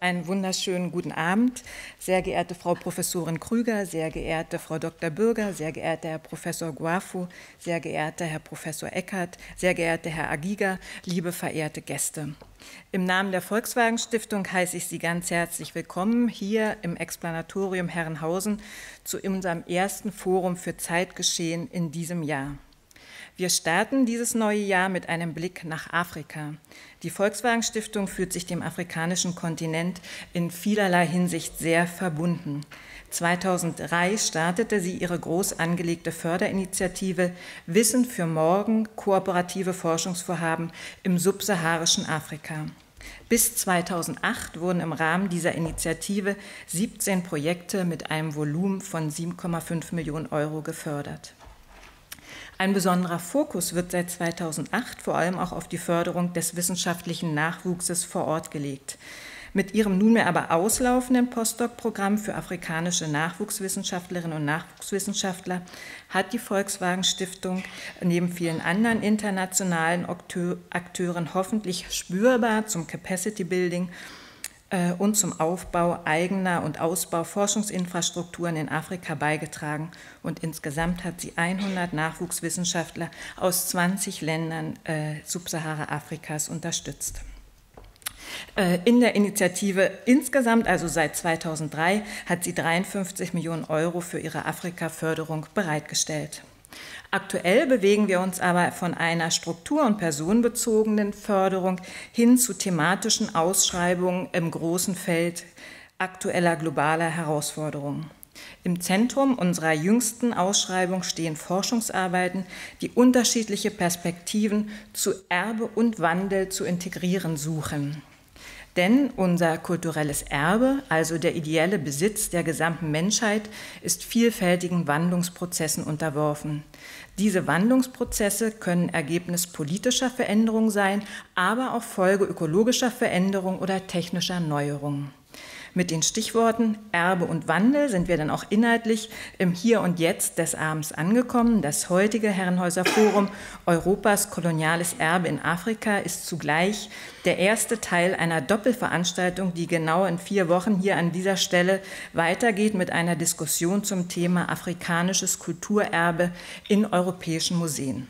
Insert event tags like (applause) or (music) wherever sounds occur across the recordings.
Einen wunderschönen guten Abend, sehr geehrte Frau Professorin Krüger, sehr geehrte Frau Dr. Bürger, sehr geehrter Herr Professor Guafu, sehr geehrter Herr Professor Eckert, sehr geehrter Herr Agiga, liebe verehrte Gäste. Im Namen der Volkswagen Stiftung heiße ich Sie ganz herzlich willkommen hier im Explanatorium Herrenhausen zu unserem ersten Forum für Zeitgeschehen in diesem Jahr. Wir starten dieses neue Jahr mit einem Blick nach Afrika. Die Volkswagen Stiftung fühlt sich dem afrikanischen Kontinent in vielerlei Hinsicht sehr verbunden. 2003 startete sie ihre groß angelegte Förderinitiative Wissen für Morgen, kooperative Forschungsvorhaben im subsaharischen Afrika. Bis 2008 wurden im Rahmen dieser Initiative 17 Projekte mit einem Volumen von 7,5 Millionen Euro gefördert. Ein besonderer Fokus wird seit 2008 vor allem auch auf die Förderung des wissenschaftlichen Nachwuchses vor Ort gelegt. Mit ihrem nunmehr aber auslaufenden Postdoc-Programm für afrikanische Nachwuchswissenschaftlerinnen und Nachwuchswissenschaftler hat die Volkswagen Stiftung neben vielen anderen internationalen Akteuren hoffentlich spürbar zum Capacity Building äh, und zum Aufbau eigener und Ausbau Forschungsinfrastrukturen in Afrika beigetragen. Und insgesamt hat sie 100 Nachwuchswissenschaftler aus 20 Ländern äh, Subsahara-Afrikas unterstützt. Äh, in der Initiative insgesamt, also seit 2003, hat sie 53 Millionen Euro für ihre Afrika-Förderung bereitgestellt. Aktuell bewegen wir uns aber von einer struktur- und personenbezogenen Förderung hin zu thematischen Ausschreibungen im großen Feld aktueller globaler Herausforderungen. Im Zentrum unserer jüngsten Ausschreibung stehen Forschungsarbeiten, die unterschiedliche Perspektiven zu Erbe und Wandel zu integrieren suchen. Denn unser kulturelles Erbe, also der ideelle Besitz der gesamten Menschheit, ist vielfältigen Wandlungsprozessen unterworfen. Diese Wandlungsprozesse können Ergebnis politischer Veränderungen sein, aber auch Folge ökologischer Veränderungen oder technischer Neuerungen. Mit den Stichworten Erbe und Wandel sind wir dann auch inhaltlich im Hier und Jetzt des Abends angekommen. Das heutige Herrenhäuser Forum Europas koloniales Erbe in Afrika ist zugleich der erste Teil einer Doppelveranstaltung, die genau in vier Wochen hier an dieser Stelle weitergeht mit einer Diskussion zum Thema afrikanisches Kulturerbe in europäischen Museen.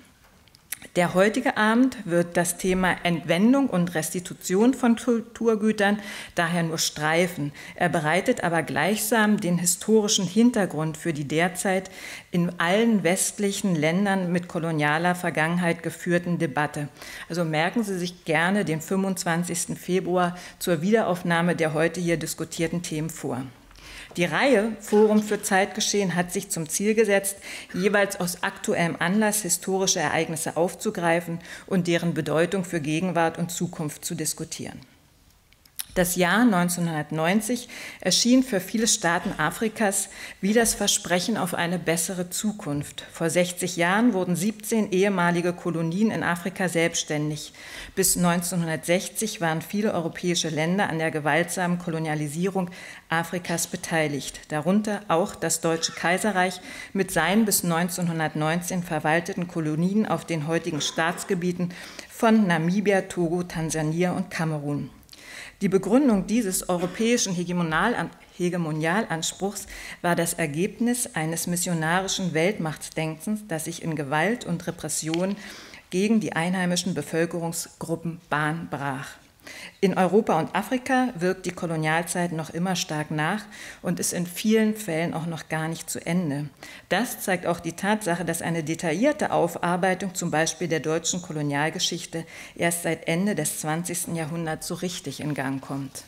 Der heutige Abend wird das Thema Entwendung und Restitution von Kulturgütern daher nur streifen. Er bereitet aber gleichsam den historischen Hintergrund für die derzeit in allen westlichen Ländern mit kolonialer Vergangenheit geführten Debatte. Also merken Sie sich gerne den 25. Februar zur Wiederaufnahme der heute hier diskutierten Themen vor. Die Reihe Forum für Zeitgeschehen hat sich zum Ziel gesetzt, jeweils aus aktuellem Anlass historische Ereignisse aufzugreifen und deren Bedeutung für Gegenwart und Zukunft zu diskutieren. Das Jahr 1990 erschien für viele Staaten Afrikas wie das Versprechen auf eine bessere Zukunft. Vor 60 Jahren wurden 17 ehemalige Kolonien in Afrika selbstständig. Bis 1960 waren viele europäische Länder an der gewaltsamen Kolonialisierung Afrikas beteiligt, darunter auch das Deutsche Kaiserreich mit seinen bis 1919 verwalteten Kolonien auf den heutigen Staatsgebieten von Namibia, Togo, Tansania und Kamerun. Die Begründung dieses europäischen Hegemonialanspruchs war das Ergebnis eines missionarischen Weltmachtsdenkens, das sich in Gewalt und Repression gegen die einheimischen Bevölkerungsgruppen Bahn brach. In Europa und Afrika wirkt die Kolonialzeit noch immer stark nach und ist in vielen Fällen auch noch gar nicht zu Ende. Das zeigt auch die Tatsache, dass eine detaillierte Aufarbeitung zum Beispiel der deutschen Kolonialgeschichte erst seit Ende des 20. Jahrhunderts so richtig in Gang kommt.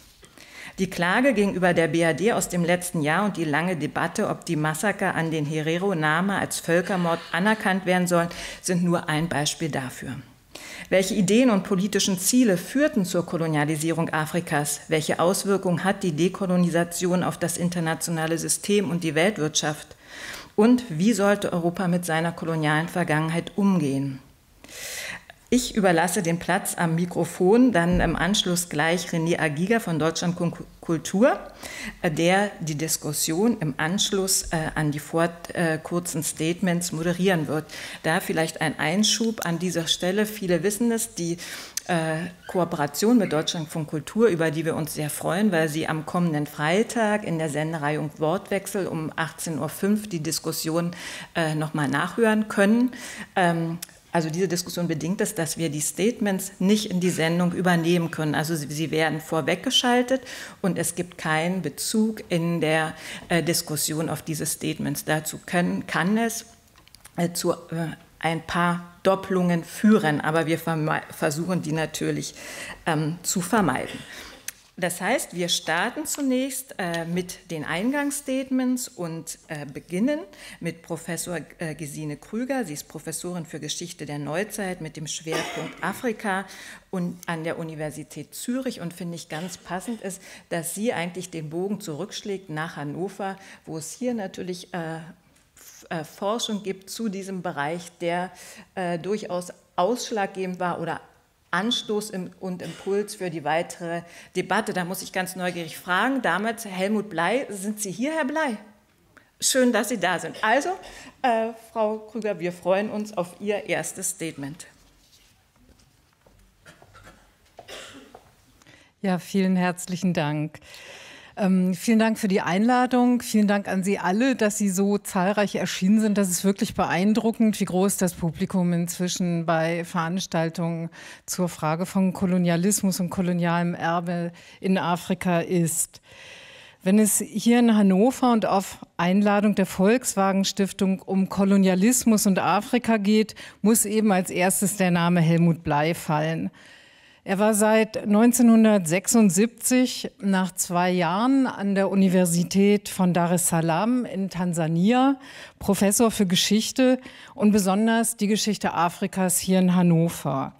Die Klage gegenüber der BAD aus dem letzten Jahr und die lange Debatte, ob die Massaker an den Herero Nama als Völkermord anerkannt werden sollen, sind nur ein Beispiel dafür. Welche Ideen und politischen Ziele führten zur Kolonialisierung Afrikas? Welche Auswirkungen hat die Dekolonisation auf das internationale System und die Weltwirtschaft? Und wie sollte Europa mit seiner kolonialen Vergangenheit umgehen? Ich überlasse den Platz am Mikrofon dann im Anschluss gleich René Agiga von Deutschland Kultur, äh, der die Diskussion im Anschluss äh, an die vor äh, kurzen Statements moderieren wird. Da vielleicht ein Einschub an dieser Stelle. Viele wissen es, die Kooperation mit Deutschlandfunk Kultur, über die wir uns sehr freuen, weil sie am kommenden Freitag in der Sendereihung Wortwechsel um 18.05 Uhr die Diskussion äh, nochmal nachhören können. Ähm, also diese Diskussion bedingt es, dass wir die Statements nicht in die Sendung übernehmen können. Also sie, sie werden vorweggeschaltet und es gibt keinen Bezug in der äh, Diskussion auf diese Statements. Dazu können, kann es äh, zu äh, ein paar Doppelungen führen, aber wir versuchen die natürlich ähm, zu vermeiden. Das heißt, wir starten zunächst äh, mit den Eingangsstatements und äh, beginnen mit Professor äh, Gesine Krüger. Sie ist Professorin für Geschichte der Neuzeit mit dem Schwerpunkt Afrika und an der Universität Zürich und finde ich ganz passend ist, dass sie eigentlich den Bogen zurückschlägt nach Hannover, wo es hier natürlich äh, äh, Forschung gibt zu diesem Bereich, der äh, durchaus ausschlaggebend war oder Anstoß und Impuls für die weitere Debatte. Da muss ich ganz neugierig fragen. Damit Helmut Blei, sind Sie hier, Herr Blei? Schön, dass Sie da sind. Also, äh, Frau Krüger, wir freuen uns auf Ihr erstes Statement. Ja, vielen herzlichen Dank. Ähm, vielen Dank für die Einladung. Vielen Dank an Sie alle, dass Sie so zahlreich erschienen sind. Das ist wirklich beeindruckend, wie groß das Publikum inzwischen bei Veranstaltungen zur Frage von Kolonialismus und kolonialem Erbe in Afrika ist. Wenn es hier in Hannover und auf Einladung der Volkswagen Stiftung um Kolonialismus und Afrika geht, muss eben als erstes der Name Helmut Blei fallen. Er war seit 1976 nach zwei Jahren an der Universität von Dar es Salaam in Tansania Professor für Geschichte und besonders die Geschichte Afrikas hier in Hannover.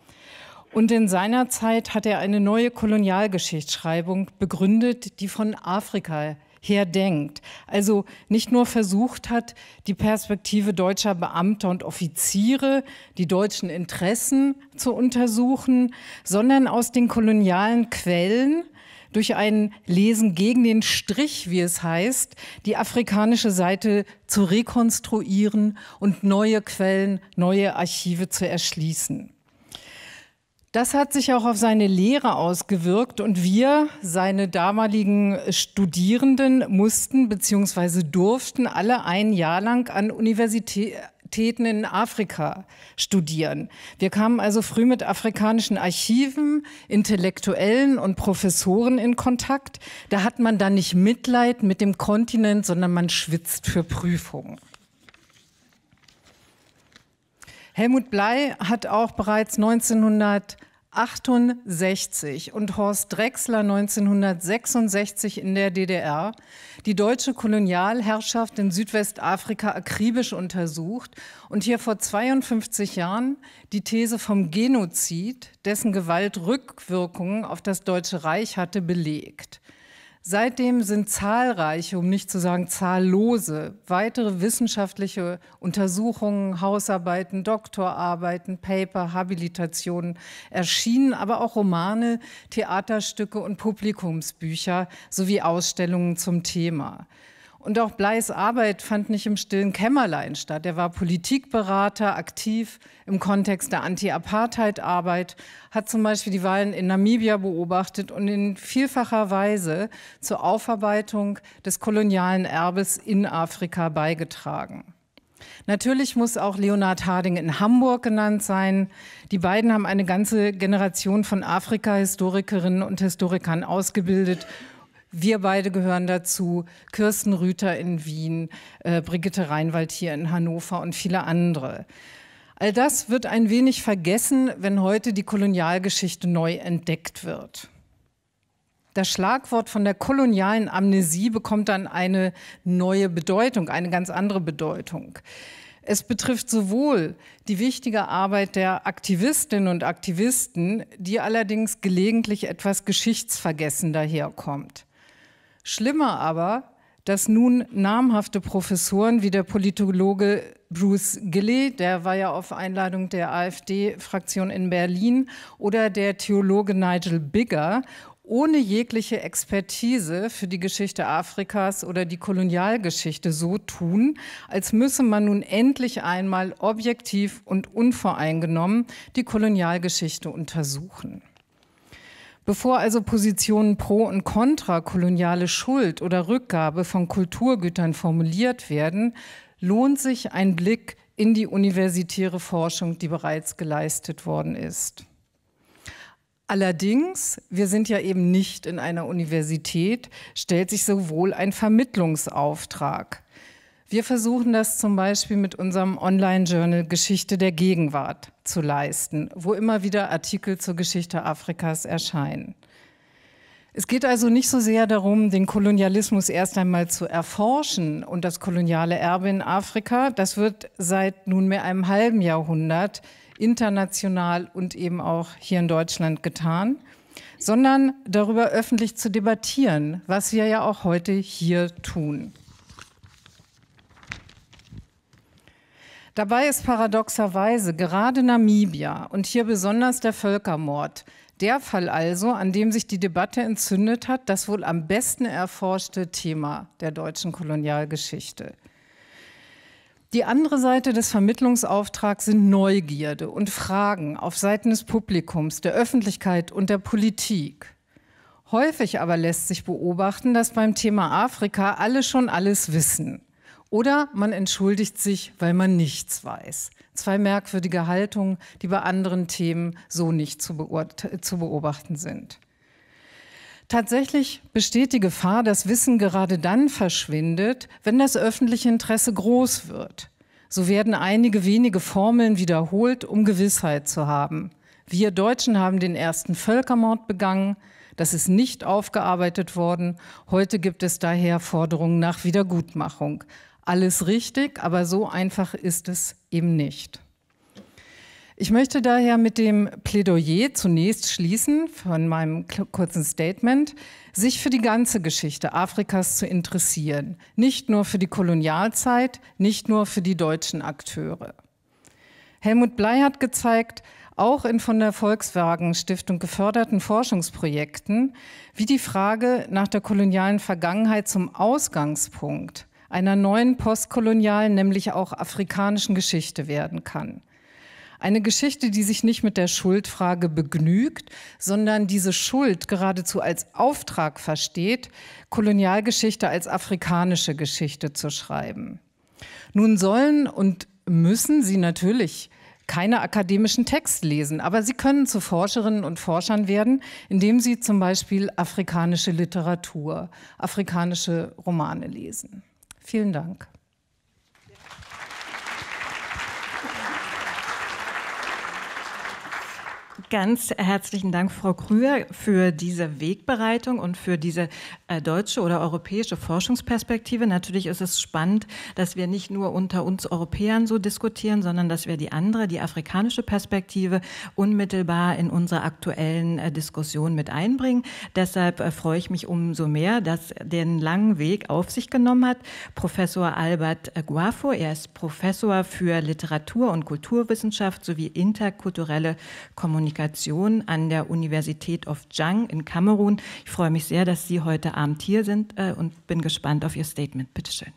Und in seiner Zeit hat er eine neue Kolonialgeschichtsschreibung begründet, die von Afrika her denkt. Also nicht nur versucht hat, die Perspektive deutscher Beamter und Offiziere, die deutschen Interessen zu untersuchen, sondern aus den kolonialen Quellen durch ein Lesen gegen den Strich, wie es heißt, die afrikanische Seite zu rekonstruieren und neue Quellen, neue Archive zu erschließen. Das hat sich auch auf seine Lehre ausgewirkt und wir, seine damaligen Studierenden, mussten bzw. durften alle ein Jahr lang an Universitäten in Afrika studieren. Wir kamen also früh mit afrikanischen Archiven, Intellektuellen und Professoren in Kontakt. Da hat man dann nicht Mitleid mit dem Kontinent, sondern man schwitzt für Prüfungen. Helmut Blei hat auch bereits 1968 und Horst Drechsler 1966 in der DDR die deutsche Kolonialherrschaft in Südwestafrika akribisch untersucht und hier vor 52 Jahren die These vom Genozid, dessen Gewalt Rückwirkungen auf das Deutsche Reich hatte, belegt. Seitdem sind zahlreiche, um nicht zu sagen zahllose, weitere wissenschaftliche Untersuchungen, Hausarbeiten, Doktorarbeiten, Paper, Habilitationen erschienen, aber auch Romane, Theaterstücke und Publikumsbücher sowie Ausstellungen zum Thema. Und auch Bleis Arbeit fand nicht im stillen Kämmerlein statt. Er war Politikberater, aktiv im Kontext der Anti-Apartheid-Arbeit, hat zum Beispiel die Wahlen in Namibia beobachtet und in vielfacher Weise zur Aufarbeitung des kolonialen Erbes in Afrika beigetragen. Natürlich muss auch Leonhard Harding in Hamburg genannt sein. Die beiden haben eine ganze Generation von Afrika-Historikerinnen und Historikern ausgebildet wir beide gehören dazu, Kirsten Rüther in Wien, äh, Brigitte Reinwald hier in Hannover und viele andere. All das wird ein wenig vergessen, wenn heute die Kolonialgeschichte neu entdeckt wird. Das Schlagwort von der kolonialen Amnesie bekommt dann eine neue Bedeutung, eine ganz andere Bedeutung. Es betrifft sowohl die wichtige Arbeit der Aktivistinnen und Aktivisten, die allerdings gelegentlich etwas geschichtsvergessen daherkommt. Schlimmer aber, dass nun namhafte Professoren wie der Politologe Bruce Gilly, der war ja auf Einladung der AfD-Fraktion in Berlin, oder der Theologe Nigel Bigger ohne jegliche Expertise für die Geschichte Afrikas oder die Kolonialgeschichte so tun, als müsse man nun endlich einmal objektiv und unvoreingenommen die Kolonialgeschichte untersuchen. Bevor also Positionen pro und contra koloniale Schuld oder Rückgabe von Kulturgütern formuliert werden, lohnt sich ein Blick in die universitäre Forschung, die bereits geleistet worden ist. Allerdings, wir sind ja eben nicht in einer Universität, stellt sich sowohl ein Vermittlungsauftrag wir versuchen das zum Beispiel mit unserem Online-Journal Geschichte der Gegenwart zu leisten, wo immer wieder Artikel zur Geschichte Afrikas erscheinen. Es geht also nicht so sehr darum, den Kolonialismus erst einmal zu erforschen und das koloniale Erbe in Afrika. Das wird seit nunmehr einem halben Jahrhundert international und eben auch hier in Deutschland getan, sondern darüber öffentlich zu debattieren, was wir ja auch heute hier tun. Dabei ist paradoxerweise gerade Namibia und hier besonders der Völkermord der Fall also, an dem sich die Debatte entzündet hat, das wohl am besten erforschte Thema der deutschen Kolonialgeschichte. Die andere Seite des Vermittlungsauftrags sind Neugierde und Fragen auf Seiten des Publikums, der Öffentlichkeit und der Politik. Häufig aber lässt sich beobachten, dass beim Thema Afrika alle schon alles wissen. Oder man entschuldigt sich, weil man nichts weiß. Zwei merkwürdige Haltungen, die bei anderen Themen so nicht zu, zu beobachten sind. Tatsächlich besteht die Gefahr, dass Wissen gerade dann verschwindet, wenn das öffentliche Interesse groß wird. So werden einige wenige Formeln wiederholt, um Gewissheit zu haben. Wir Deutschen haben den ersten Völkermord begangen. Das ist nicht aufgearbeitet worden. Heute gibt es daher Forderungen nach Wiedergutmachung alles richtig, aber so einfach ist es eben nicht. Ich möchte daher mit dem Plädoyer zunächst schließen von meinem kurzen Statement, sich für die ganze Geschichte Afrikas zu interessieren, nicht nur für die Kolonialzeit, nicht nur für die deutschen Akteure. Helmut Blei hat gezeigt, auch in von der Volkswagen Stiftung geförderten Forschungsprojekten, wie die Frage nach der kolonialen Vergangenheit zum Ausgangspunkt einer neuen postkolonialen, nämlich auch afrikanischen Geschichte werden kann. Eine Geschichte, die sich nicht mit der Schuldfrage begnügt, sondern diese Schuld geradezu als Auftrag versteht, Kolonialgeschichte als afrikanische Geschichte zu schreiben. Nun sollen und müssen Sie natürlich keine akademischen Texte lesen, aber Sie können zu Forscherinnen und Forschern werden, indem Sie zum Beispiel afrikanische Literatur, afrikanische Romane lesen. Vielen Dank. Ganz herzlichen Dank, Frau Krüger, für diese Wegbereitung und für diese äh, deutsche oder europäische Forschungsperspektive. Natürlich ist es spannend, dass wir nicht nur unter uns Europäern so diskutieren, sondern dass wir die andere, die afrikanische Perspektive unmittelbar in unsere aktuellen äh, Diskussionen mit einbringen. Deshalb äh, freue ich mich umso mehr, dass den langen Weg auf sich genommen hat Professor Albert Guafo. Er ist Professor für Literatur und Kulturwissenschaft sowie interkulturelle Kommunikation Kommunikation an der Universität of Jang in Kamerun. Ich freue mich sehr, dass Sie heute Abend hier sind äh, und bin gespannt auf Ihr Statement. Bitte schön.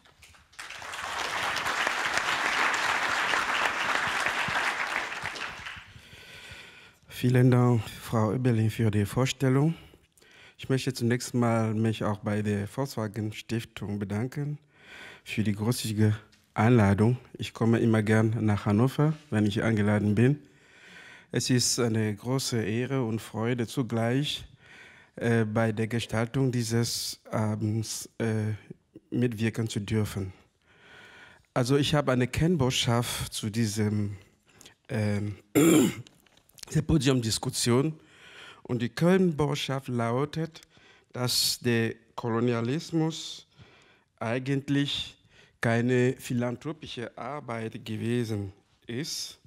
Vielen Dank, Frau Überling, für die Vorstellung. Ich möchte zunächst mal mich auch bei der Volkswagen Stiftung bedanken für die großzügige Einladung. Ich komme immer gern nach Hannover, wenn ich eingeladen bin. Es ist eine große Ehre und Freude zugleich, äh, bei der Gestaltung dieses Abends äh, mitwirken zu dürfen. Also ich habe eine Kennbotschaft zu diesem äh, (clears throat) der Podiumdiskussion und die Kennbotschaft lautet, dass der Kolonialismus eigentlich keine philanthropische Arbeit gewesen ist,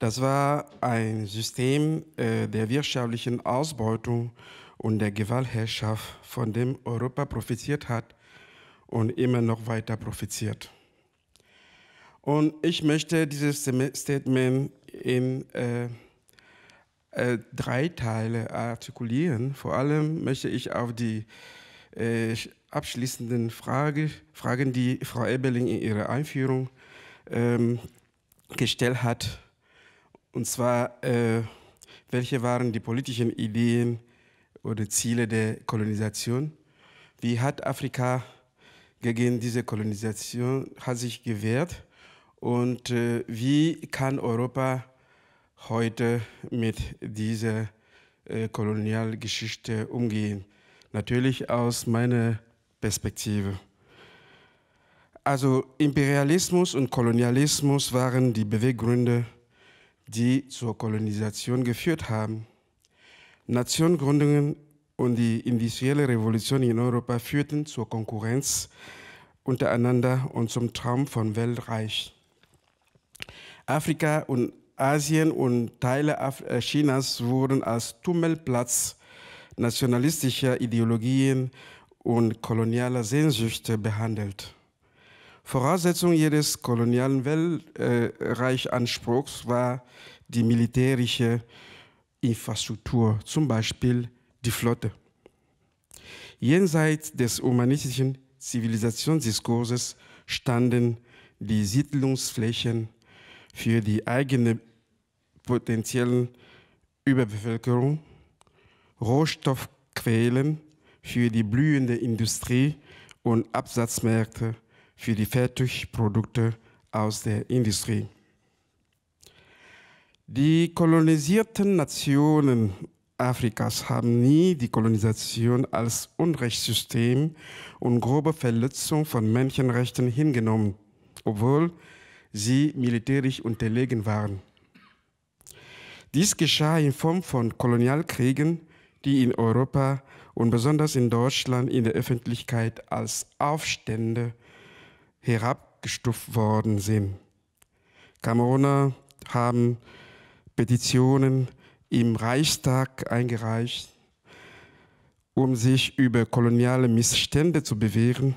das war ein System äh, der wirtschaftlichen Ausbeutung und der Gewaltherrschaft, von dem Europa profitiert hat und immer noch weiter profitiert. Und ich möchte dieses Statement in äh, äh, drei Teile artikulieren. Vor allem möchte ich auf die äh, abschließenden Frage, Fragen, die Frau Ebeling in ihrer Einführung ähm, gestellt hat, und zwar, äh, welche waren die politischen Ideen oder Ziele der Kolonisation? Wie hat Afrika gegen diese Kolonisation hat sich gewehrt? Und äh, wie kann Europa heute mit dieser äh, Kolonialgeschichte umgehen? Natürlich aus meiner Perspektive. Also Imperialismus und Kolonialismus waren die Beweggründe die zur Kolonisation geführt haben. Nationengründungen und die industrielle Revolution in Europa führten zur Konkurrenz untereinander und zum Traum von Weltreich. Afrika und Asien und Teile äh, Chinas wurden als Tummelplatz nationalistischer Ideologien und kolonialer Sehnsüchte behandelt. Voraussetzung jedes kolonialen Weltreichanspruchs war die militärische Infrastruktur, zum Beispiel die Flotte. Jenseits des humanistischen Zivilisationsdiskurses standen die Siedlungsflächen für die eigene potenziellen Überbevölkerung, Rohstoffquellen für die blühende Industrie und Absatzmärkte für die Fertigprodukte aus der Industrie. Die kolonisierten Nationen Afrikas haben nie die Kolonisation als Unrechtssystem und grobe Verletzung von Menschenrechten hingenommen, obwohl sie militärisch unterlegen waren. Dies geschah in Form von Kolonialkriegen, die in Europa und besonders in Deutschland in der Öffentlichkeit als Aufstände herabgestuft worden sind. Kameruner haben Petitionen im Reichstag eingereicht, um sich über koloniale Missstände zu bewähren.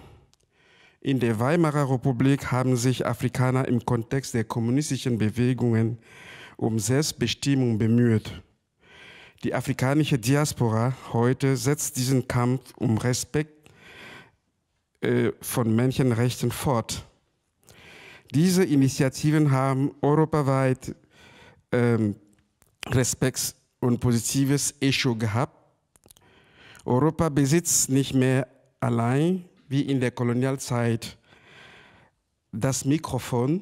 In der Weimarer Republik haben sich Afrikaner im Kontext der kommunistischen Bewegungen um Selbstbestimmung bemüht. Die afrikanische Diaspora heute setzt diesen Kampf um Respekt äh, von Menschenrechten fort. Diese Initiativen haben europaweit ähm, Respekt und positives Echo gehabt. Europa besitzt nicht mehr allein wie in der Kolonialzeit das Mikrofon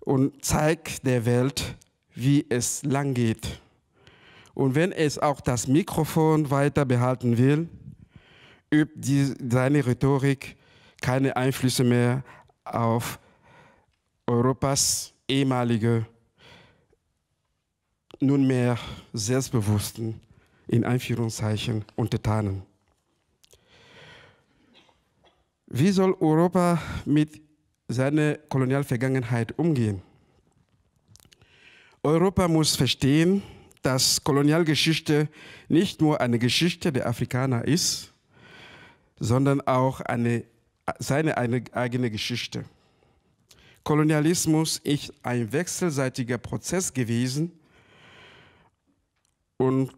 und zeigt der Welt, wie es lang geht. Und wenn es auch das Mikrofon weiter behalten will, übt die, seine Rhetorik keine Einflüsse mehr auf Europas ehemalige, nunmehr selbstbewussten, in Anführungszeichen, Untertanen. Wie soll Europa mit seiner Kolonialvergangenheit umgehen? Europa muss verstehen, dass Kolonialgeschichte nicht nur eine Geschichte der Afrikaner ist, sondern auch eine, seine eine eigene Geschichte. Kolonialismus ist ein wechselseitiger Prozess gewesen und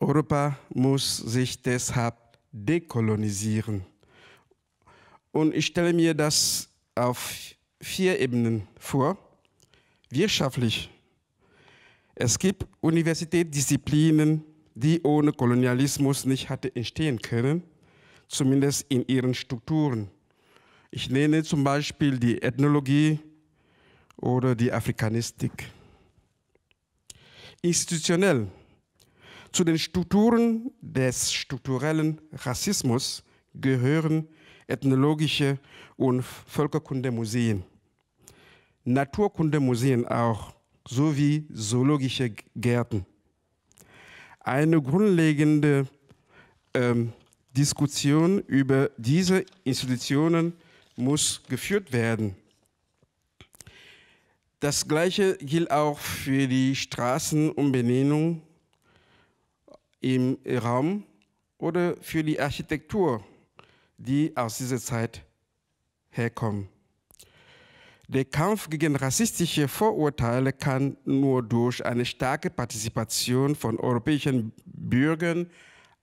Europa muss sich deshalb dekolonisieren. Und ich stelle mir das auf vier Ebenen vor. Wirtschaftlich. Es gibt Universitätsdisziplinen, die ohne Kolonialismus nicht hatte entstehen können zumindest in ihren Strukturen. Ich nenne zum Beispiel die Ethnologie oder die Afrikanistik. Institutionell. Zu den Strukturen des strukturellen Rassismus gehören ethnologische und Völkerkundemuseen, Naturkundemuseen auch, sowie zoologische Gärten. Eine grundlegende ähm, Diskussion über diese Institutionen muss geführt werden. Das Gleiche gilt auch für die Straßenumbenennung im Raum oder für die Architektur, die aus dieser Zeit herkommt. Der Kampf gegen rassistische Vorurteile kann nur durch eine starke Partizipation von europäischen Bürgern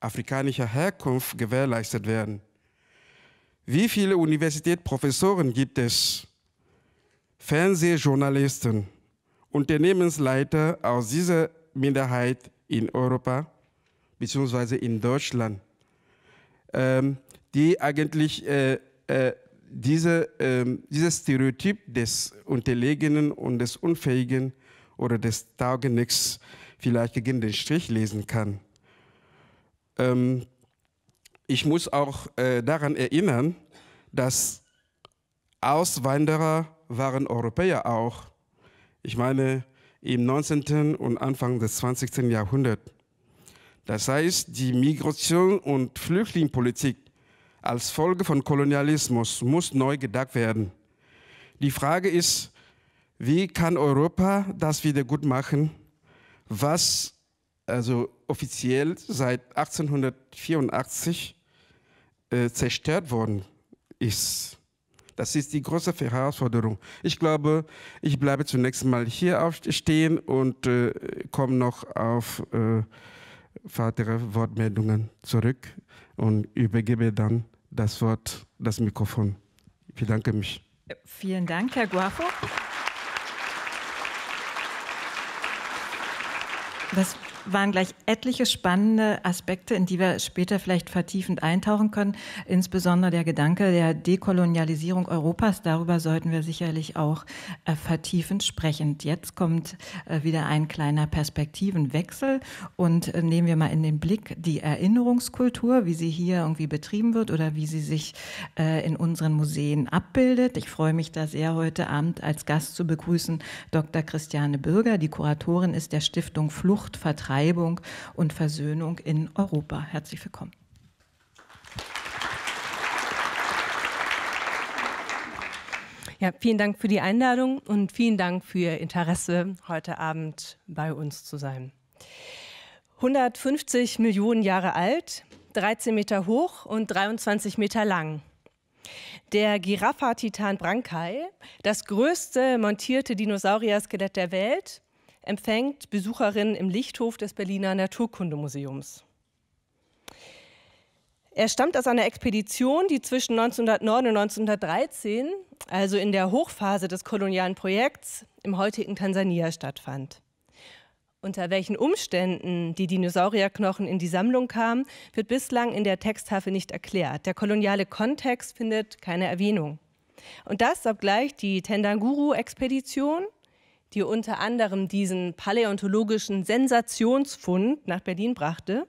afrikanischer Herkunft gewährleistet werden. Wie viele Universitätsprofessoren gibt es? Fernsehjournalisten, Unternehmensleiter aus dieser Minderheit in Europa bzw. in Deutschland, ähm, die eigentlich äh, äh, diese, äh, dieses Stereotyp des Unterlegenen und des Unfähigen oder des Taugenichts vielleicht gegen den Strich lesen kann. Ähm, ich muss auch äh, daran erinnern, dass Auswanderer waren Europäer auch. Ich meine, im 19. und Anfang des 20. Jahrhunderts. Das heißt, die Migration und Flüchtlingspolitik als Folge von Kolonialismus muss neu gedacht werden. Die Frage ist, wie kann Europa das wieder gut machen? Was also offiziell seit 1884 äh, zerstört worden ist. Das ist die große Herausforderung. Ich glaube, ich bleibe zunächst mal hier aufstehen und äh, komme noch auf äh, weitere Wortmeldungen zurück und übergebe dann das Wort, das Mikrofon. Ich bedanke mich. Äh, vielen Dank, Herr Guafo. Das waren gleich etliche spannende Aspekte, in die wir später vielleicht vertiefend eintauchen können. Insbesondere der Gedanke der Dekolonialisierung Europas, darüber sollten wir sicherlich auch äh, vertiefend sprechen. Jetzt kommt äh, wieder ein kleiner Perspektivenwechsel und äh, nehmen wir mal in den Blick die Erinnerungskultur, wie sie hier irgendwie betrieben wird oder wie sie sich äh, in unseren Museen abbildet. Ich freue mich da sehr, heute Abend als Gast zu begrüßen Dr. Christiane Bürger, die Kuratorin ist der Stiftung Fluchtvertrag Vertreibung und Versöhnung in Europa. Herzlich willkommen. Ja, vielen Dank für die Einladung und vielen Dank für Ihr Interesse, heute Abend bei uns zu sein. 150 Millionen Jahre alt, 13 Meter hoch und 23 Meter lang. Der Giraffa-Titan Brankai, das größte montierte Dinosaurier-Skelett der Welt, empfängt Besucherinnen im Lichthof des Berliner Naturkundemuseums. Er stammt aus einer Expedition, die zwischen 1909 und 1913, also in der Hochphase des kolonialen Projekts, im heutigen Tansania stattfand. Unter welchen Umständen die Dinosaurierknochen in die Sammlung kamen, wird bislang in der Texttafel nicht erklärt. Der koloniale Kontext findet keine Erwähnung. Und das, obgleich die Tendanguru-Expedition die unter anderem diesen paläontologischen Sensationsfund nach Berlin brachte,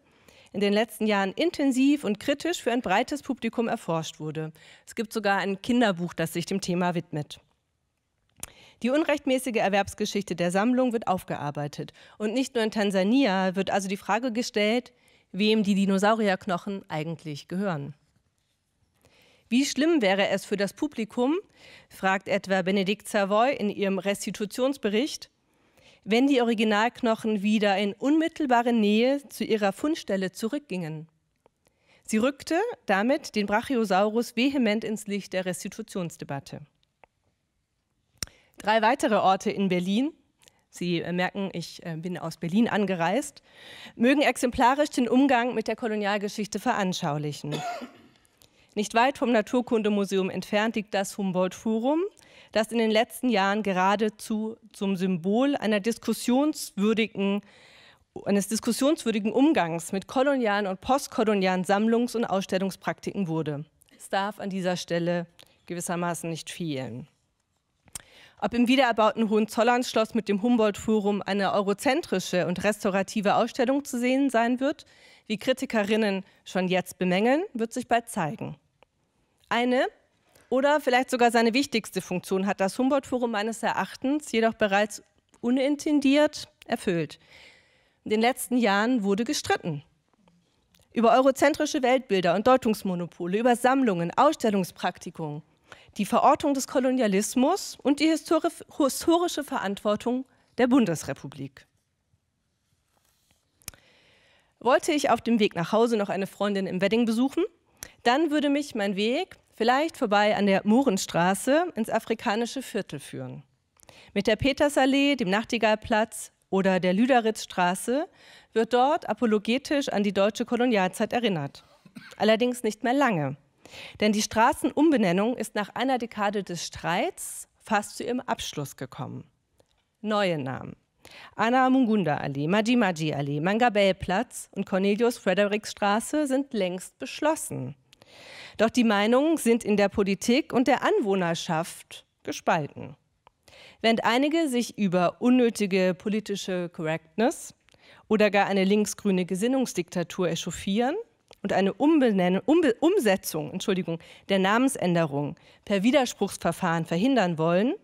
in den letzten Jahren intensiv und kritisch für ein breites Publikum erforscht wurde. Es gibt sogar ein Kinderbuch, das sich dem Thema widmet. Die unrechtmäßige Erwerbsgeschichte der Sammlung wird aufgearbeitet. Und nicht nur in Tansania wird also die Frage gestellt, wem die Dinosaurierknochen eigentlich gehören. Wie schlimm wäre es für das Publikum, fragt etwa Benedikt Savoy in ihrem Restitutionsbericht, wenn die Originalknochen wieder in unmittelbare Nähe zu ihrer Fundstelle zurückgingen. Sie rückte damit den Brachiosaurus vehement ins Licht der Restitutionsdebatte. Drei weitere Orte in Berlin, Sie äh, merken, ich äh, bin aus Berlin angereist, mögen exemplarisch den Umgang mit der Kolonialgeschichte veranschaulichen. Nicht weit vom Naturkundemuseum entfernt liegt das Humboldt-Forum, das in den letzten Jahren geradezu zum Symbol einer diskussionswürdigen, eines diskussionswürdigen Umgangs mit kolonialen und postkolonialen Sammlungs- und Ausstellungspraktiken wurde. Es darf an dieser Stelle gewissermaßen nicht fehlen. Ob im wiedererbauten Hohenzollernschloss mit dem Humboldt-Forum eine eurozentrische und restaurative Ausstellung zu sehen sein wird, wie Kritikerinnen schon jetzt bemängeln, wird sich bald zeigen. Eine oder vielleicht sogar seine wichtigste Funktion hat das Humboldt-Forum meines Erachtens jedoch bereits unintendiert erfüllt. In den letzten Jahren wurde gestritten. Über eurozentrische Weltbilder und Deutungsmonopole, über Sammlungen, Ausstellungspraktiken, die Verortung des Kolonialismus und die historische Verantwortung der Bundesrepublik. Wollte ich auf dem Weg nach Hause noch eine Freundin im Wedding besuchen, dann würde mich mein Weg vielleicht vorbei an der Mohrenstraße ins afrikanische Viertel führen. Mit der Petersallee, dem Nachtigallplatz oder der Lüderitzstraße wird dort apologetisch an die deutsche Kolonialzeit erinnert. Allerdings nicht mehr lange, denn die Straßenumbenennung ist nach einer Dekade des Streits fast zu ihrem Abschluss gekommen. Neue Namen. Anna Mungunda Allee, Majimaji Allee, Mangabell Platz und Cornelius Straße sind längst beschlossen. Doch die Meinungen sind in der Politik und der Anwohnerschaft gespalten. Während einige sich über unnötige politische Correctness oder gar eine linksgrüne Gesinnungsdiktatur echauffieren und eine Umbenennung, Umbe Umsetzung Entschuldigung, der Namensänderung per Widerspruchsverfahren verhindern wollen,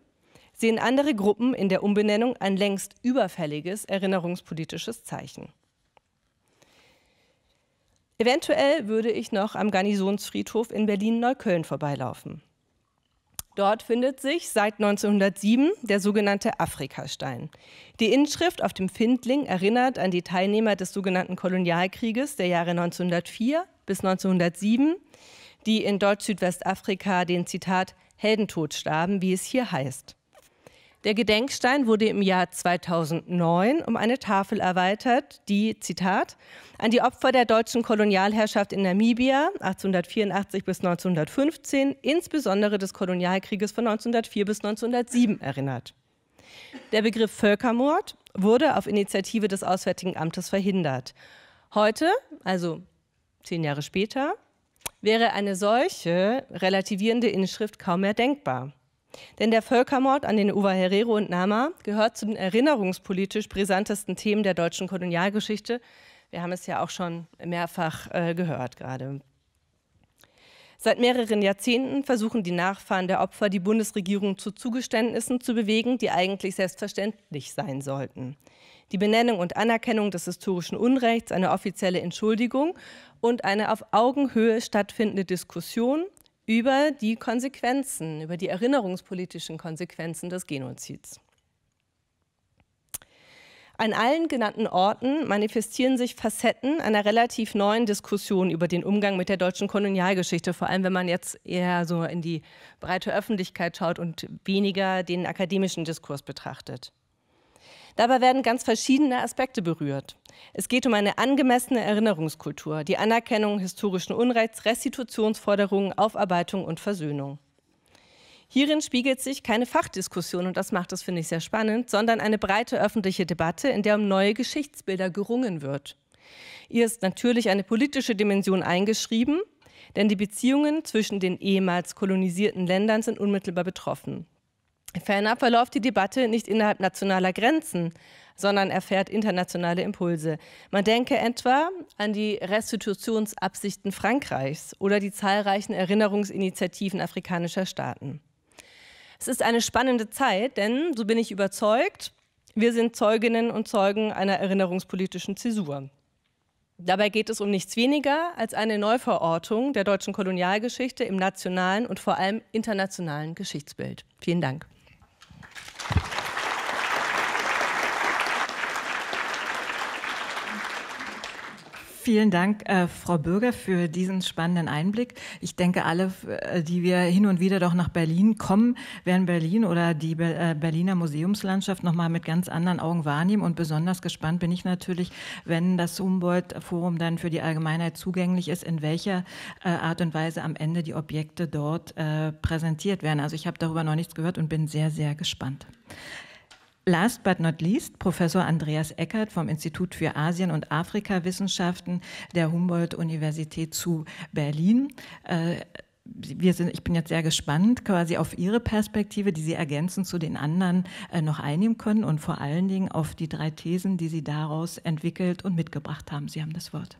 sehen andere Gruppen in der Umbenennung ein längst überfälliges erinnerungspolitisches Zeichen. Eventuell würde ich noch am Garnisonsfriedhof in Berlin-Neukölln vorbeilaufen. Dort findet sich seit 1907 der sogenannte Afrikastein. Die Inschrift auf dem Findling erinnert an die Teilnehmer des sogenannten Kolonialkrieges der Jahre 1904 bis 1907, die in Deutsch-Südwestafrika den Zitat Heldentod starben, wie es hier heißt. Der Gedenkstein wurde im Jahr 2009 um eine Tafel erweitert, die, Zitat, an die Opfer der deutschen Kolonialherrschaft in Namibia 1884 bis 1915, insbesondere des Kolonialkrieges von 1904 bis 1907 erinnert. Der Begriff Völkermord wurde auf Initiative des Auswärtigen Amtes verhindert. Heute, also zehn Jahre später, wäre eine solche relativierende Inschrift kaum mehr denkbar. Denn der Völkermord an den Uwaherero und Nama gehört zu den erinnerungspolitisch brisantesten Themen der deutschen Kolonialgeschichte. Wir haben es ja auch schon mehrfach äh, gehört gerade. Seit mehreren Jahrzehnten versuchen die Nachfahren der Opfer, die Bundesregierung zu Zugeständnissen zu bewegen, die eigentlich selbstverständlich sein sollten. Die Benennung und Anerkennung des historischen Unrechts, eine offizielle Entschuldigung und eine auf Augenhöhe stattfindende Diskussion über die Konsequenzen, über die erinnerungspolitischen Konsequenzen des Genozids. An allen genannten Orten manifestieren sich Facetten einer relativ neuen Diskussion über den Umgang mit der deutschen Kolonialgeschichte, vor allem wenn man jetzt eher so in die breite Öffentlichkeit schaut und weniger den akademischen Diskurs betrachtet. Dabei werden ganz verschiedene Aspekte berührt. Es geht um eine angemessene Erinnerungskultur, die Anerkennung historischen Unrechts, Restitutionsforderungen, Aufarbeitung und Versöhnung. Hierin spiegelt sich keine Fachdiskussion, und das macht das, finde ich, sehr spannend, sondern eine breite öffentliche Debatte, in der um neue Geschichtsbilder gerungen wird. Ihr ist natürlich eine politische Dimension eingeschrieben, denn die Beziehungen zwischen den ehemals kolonisierten Ländern sind unmittelbar betroffen. Ferner verläuft die Debatte nicht innerhalb nationaler Grenzen, sondern erfährt internationale Impulse. Man denke etwa an die Restitutionsabsichten Frankreichs oder die zahlreichen Erinnerungsinitiativen afrikanischer Staaten. Es ist eine spannende Zeit, denn, so bin ich überzeugt, wir sind Zeuginnen und Zeugen einer erinnerungspolitischen Zäsur. Dabei geht es um nichts weniger als eine Neuverortung der deutschen Kolonialgeschichte im nationalen und vor allem internationalen Geschichtsbild. Vielen Dank. Vielen Dank, äh, Frau Bürger, für diesen spannenden Einblick. Ich denke, alle, äh, die wir hin und wieder doch nach Berlin kommen, werden Berlin oder die Be äh, Berliner Museumslandschaft nochmal mit ganz anderen Augen wahrnehmen. Und besonders gespannt bin ich natürlich, wenn das Humboldt-Forum dann für die Allgemeinheit zugänglich ist, in welcher äh, Art und Weise am Ende die Objekte dort äh, präsentiert werden. Also ich habe darüber noch nichts gehört und bin sehr, sehr gespannt. Last but not least, Professor Andreas Eckert vom Institut für Asien- und Afrika-Wissenschaften der Humboldt-Universität zu Berlin. Äh, sind, ich bin jetzt sehr gespannt quasi auf Ihre Perspektive, die Sie ergänzend zu den anderen äh, noch einnehmen können und vor allen Dingen auf die drei Thesen, die Sie daraus entwickelt und mitgebracht haben. Sie haben das Wort.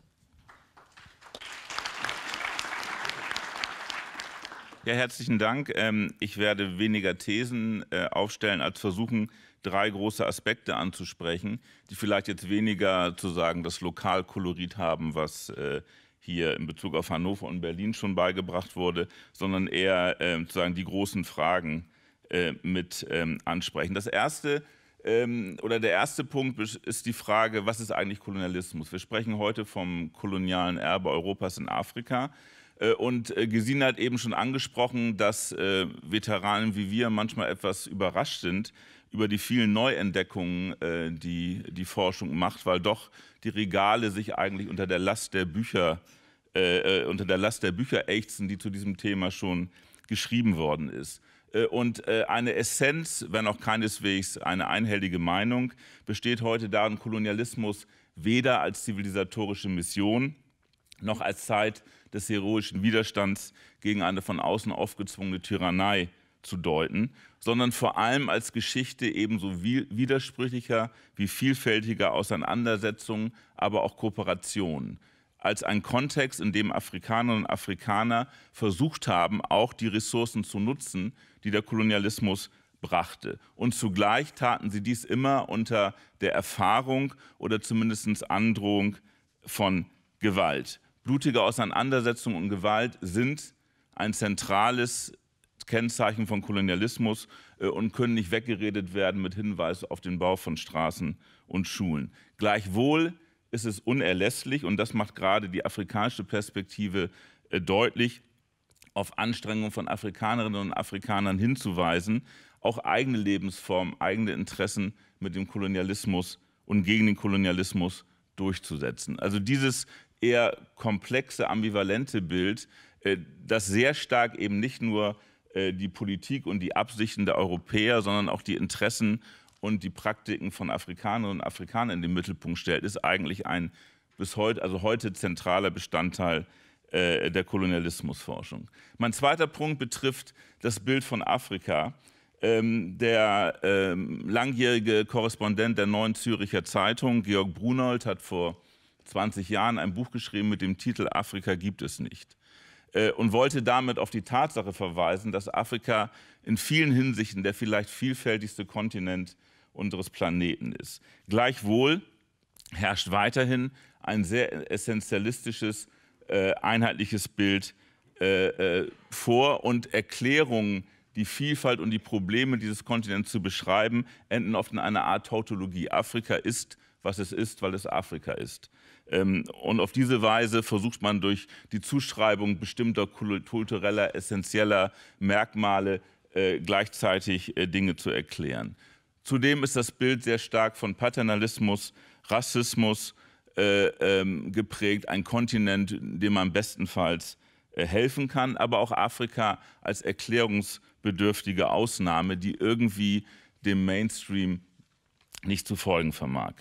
Ja, herzlichen Dank. Ähm, ich werde weniger Thesen äh, aufstellen, als versuchen, drei große Aspekte anzusprechen, die vielleicht jetzt weniger zu sagen das Lokalkolorit haben, was äh, hier in Bezug auf Hannover und Berlin schon beigebracht wurde, sondern eher äh, sozusagen die großen Fragen äh, mit ähm, ansprechen. Das erste ähm, oder der erste Punkt ist die Frage, was ist eigentlich Kolonialismus? Wir sprechen heute vom kolonialen Erbe Europas in Afrika. Äh, und äh, Gesine hat eben schon angesprochen, dass äh, Veteranen wie wir manchmal etwas überrascht sind, über die vielen Neuentdeckungen, äh, die die Forschung macht, weil doch die Regale sich eigentlich unter der Last der Bücher, äh, äh unter der Last der Bücher ächzen, die zu diesem Thema schon geschrieben worden ist. Äh, und äh, eine Essenz, wenn auch keineswegs eine einhellige Meinung, besteht heute darin, Kolonialismus weder als zivilisatorische Mission noch als Zeit des heroischen Widerstands gegen eine von außen aufgezwungene Tyrannei zu deuten, sondern vor allem als Geschichte ebenso widersprüchlicher wie vielfältiger Auseinandersetzungen, aber auch Kooperationen. Als ein Kontext, in dem Afrikanerinnen und Afrikaner versucht haben, auch die Ressourcen zu nutzen, die der Kolonialismus brachte. Und zugleich taten sie dies immer unter der Erfahrung oder zumindest Androhung von Gewalt. Blutige Auseinandersetzungen und Gewalt sind ein zentrales Kennzeichen von Kolonialismus äh, und können nicht weggeredet werden mit Hinweis auf den Bau von Straßen und Schulen. Gleichwohl ist es unerlässlich, und das macht gerade die afrikanische Perspektive äh, deutlich, auf Anstrengungen von Afrikanerinnen und Afrikanern hinzuweisen, auch eigene Lebensformen, eigene Interessen mit dem Kolonialismus und gegen den Kolonialismus durchzusetzen. Also dieses eher komplexe, ambivalente Bild, äh, das sehr stark eben nicht nur äh, die Politik und die Absichten der Europäer, sondern auch die Interessen und die Praktiken von Afrikanerinnen und Afrikanern in den Mittelpunkt stellt, ist eigentlich ein bis heute, also heute zentraler Bestandteil äh, der Kolonialismusforschung. Mein zweiter Punkt betrifft das Bild von Afrika. Ähm, der ähm, langjährige Korrespondent der Neuen Züricher Zeitung, Georg Brunold, hat vor 20 Jahren ein Buch geschrieben mit dem Titel Afrika gibt es nicht. Äh, und wollte damit auf die Tatsache verweisen, dass Afrika in vielen Hinsichten der vielleicht vielfältigste Kontinent unseres Planeten ist. Gleichwohl herrscht weiterhin ein sehr essentialistisches, äh, einheitliches Bild äh, äh vor und Erklärungen, die Vielfalt und die Probleme dieses Kontinents zu beschreiben, enden oft in einer Art Tautologie. Afrika ist, was es ist, weil es Afrika ist. Ähm, und auf diese Weise versucht man durch die Zuschreibung bestimmter kultureller, essentieller Merkmale äh, gleichzeitig äh, Dinge zu erklären. Zudem ist das Bild sehr stark von Paternalismus, Rassismus äh, ähm, geprägt, ein Kontinent, dem man bestenfalls helfen kann, aber auch Afrika als erklärungsbedürftige Ausnahme, die irgendwie dem Mainstream nicht zu folgen vermag.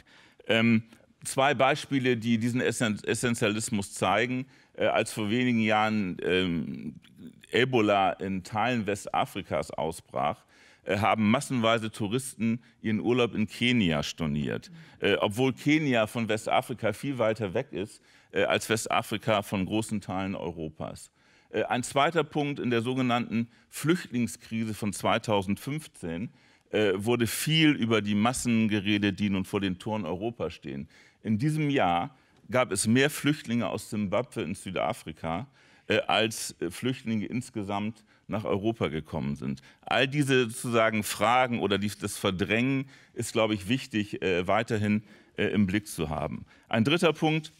Ähm, zwei Beispiele, die diesen Essentialismus zeigen. Äh, als vor wenigen Jahren ähm, Ebola in Teilen Westafrikas ausbrach, äh, haben massenweise Touristen ihren Urlaub in Kenia storniert. Äh, obwohl Kenia von Westafrika viel weiter weg ist äh, als Westafrika von großen Teilen Europas. Äh, ein zweiter Punkt in der sogenannten Flüchtlingskrise von 2015 äh, wurde viel über die Massen geredet, die nun vor den Toren Europas stehen in diesem Jahr gab es mehr Flüchtlinge aus Simbabwe in Südafrika, äh, als äh, Flüchtlinge insgesamt nach Europa gekommen sind. All diese sozusagen Fragen oder die, das Verdrängen ist, glaube ich, wichtig äh, weiterhin äh, im Blick zu haben. Ein dritter Punkt,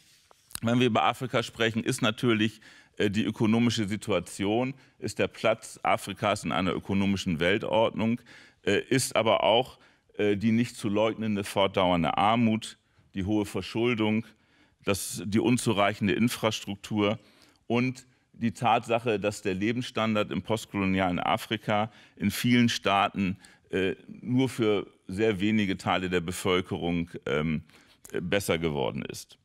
wenn wir über Afrika sprechen, ist natürlich äh, die ökonomische Situation, ist der Platz Afrikas in einer ökonomischen Weltordnung, äh, ist aber auch die nicht zu leugnende fortdauernde Armut, die hohe Verschuldung, das, die unzureichende Infrastruktur und die Tatsache, dass der Lebensstandard im postkolonialen Afrika in vielen Staaten äh, nur für sehr wenige Teile der Bevölkerung ähm, besser geworden ist.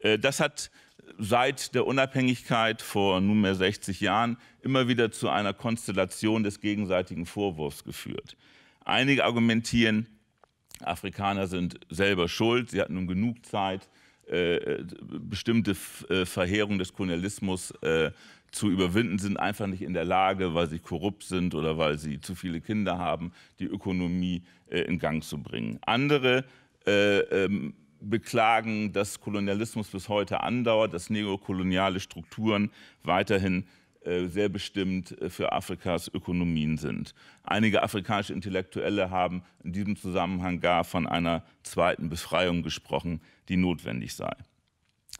Äh, das hat seit der Unabhängigkeit vor nunmehr 60 Jahren immer wieder zu einer Konstellation des gegenseitigen Vorwurfs geführt. Einige argumentieren, Afrikaner sind selber schuld, sie hatten nun genug Zeit, äh, bestimmte äh, Verheerungen des Kolonialismus äh, zu überwinden, sind einfach nicht in der Lage, weil sie korrupt sind oder weil sie zu viele Kinder haben, die Ökonomie in Gang zu bringen. Andere ähm, beklagen, dass Kolonialismus bis heute andauert, dass neokoloniale Strukturen weiterhin äh, äh, sehr bestimmt äh, für Afrikas Ökonomien sind. Einige afrikanische Intellektuelle haben in diesem Zusammenhang gar von einer zweiten Befreiung gesprochen, die notwendig sei.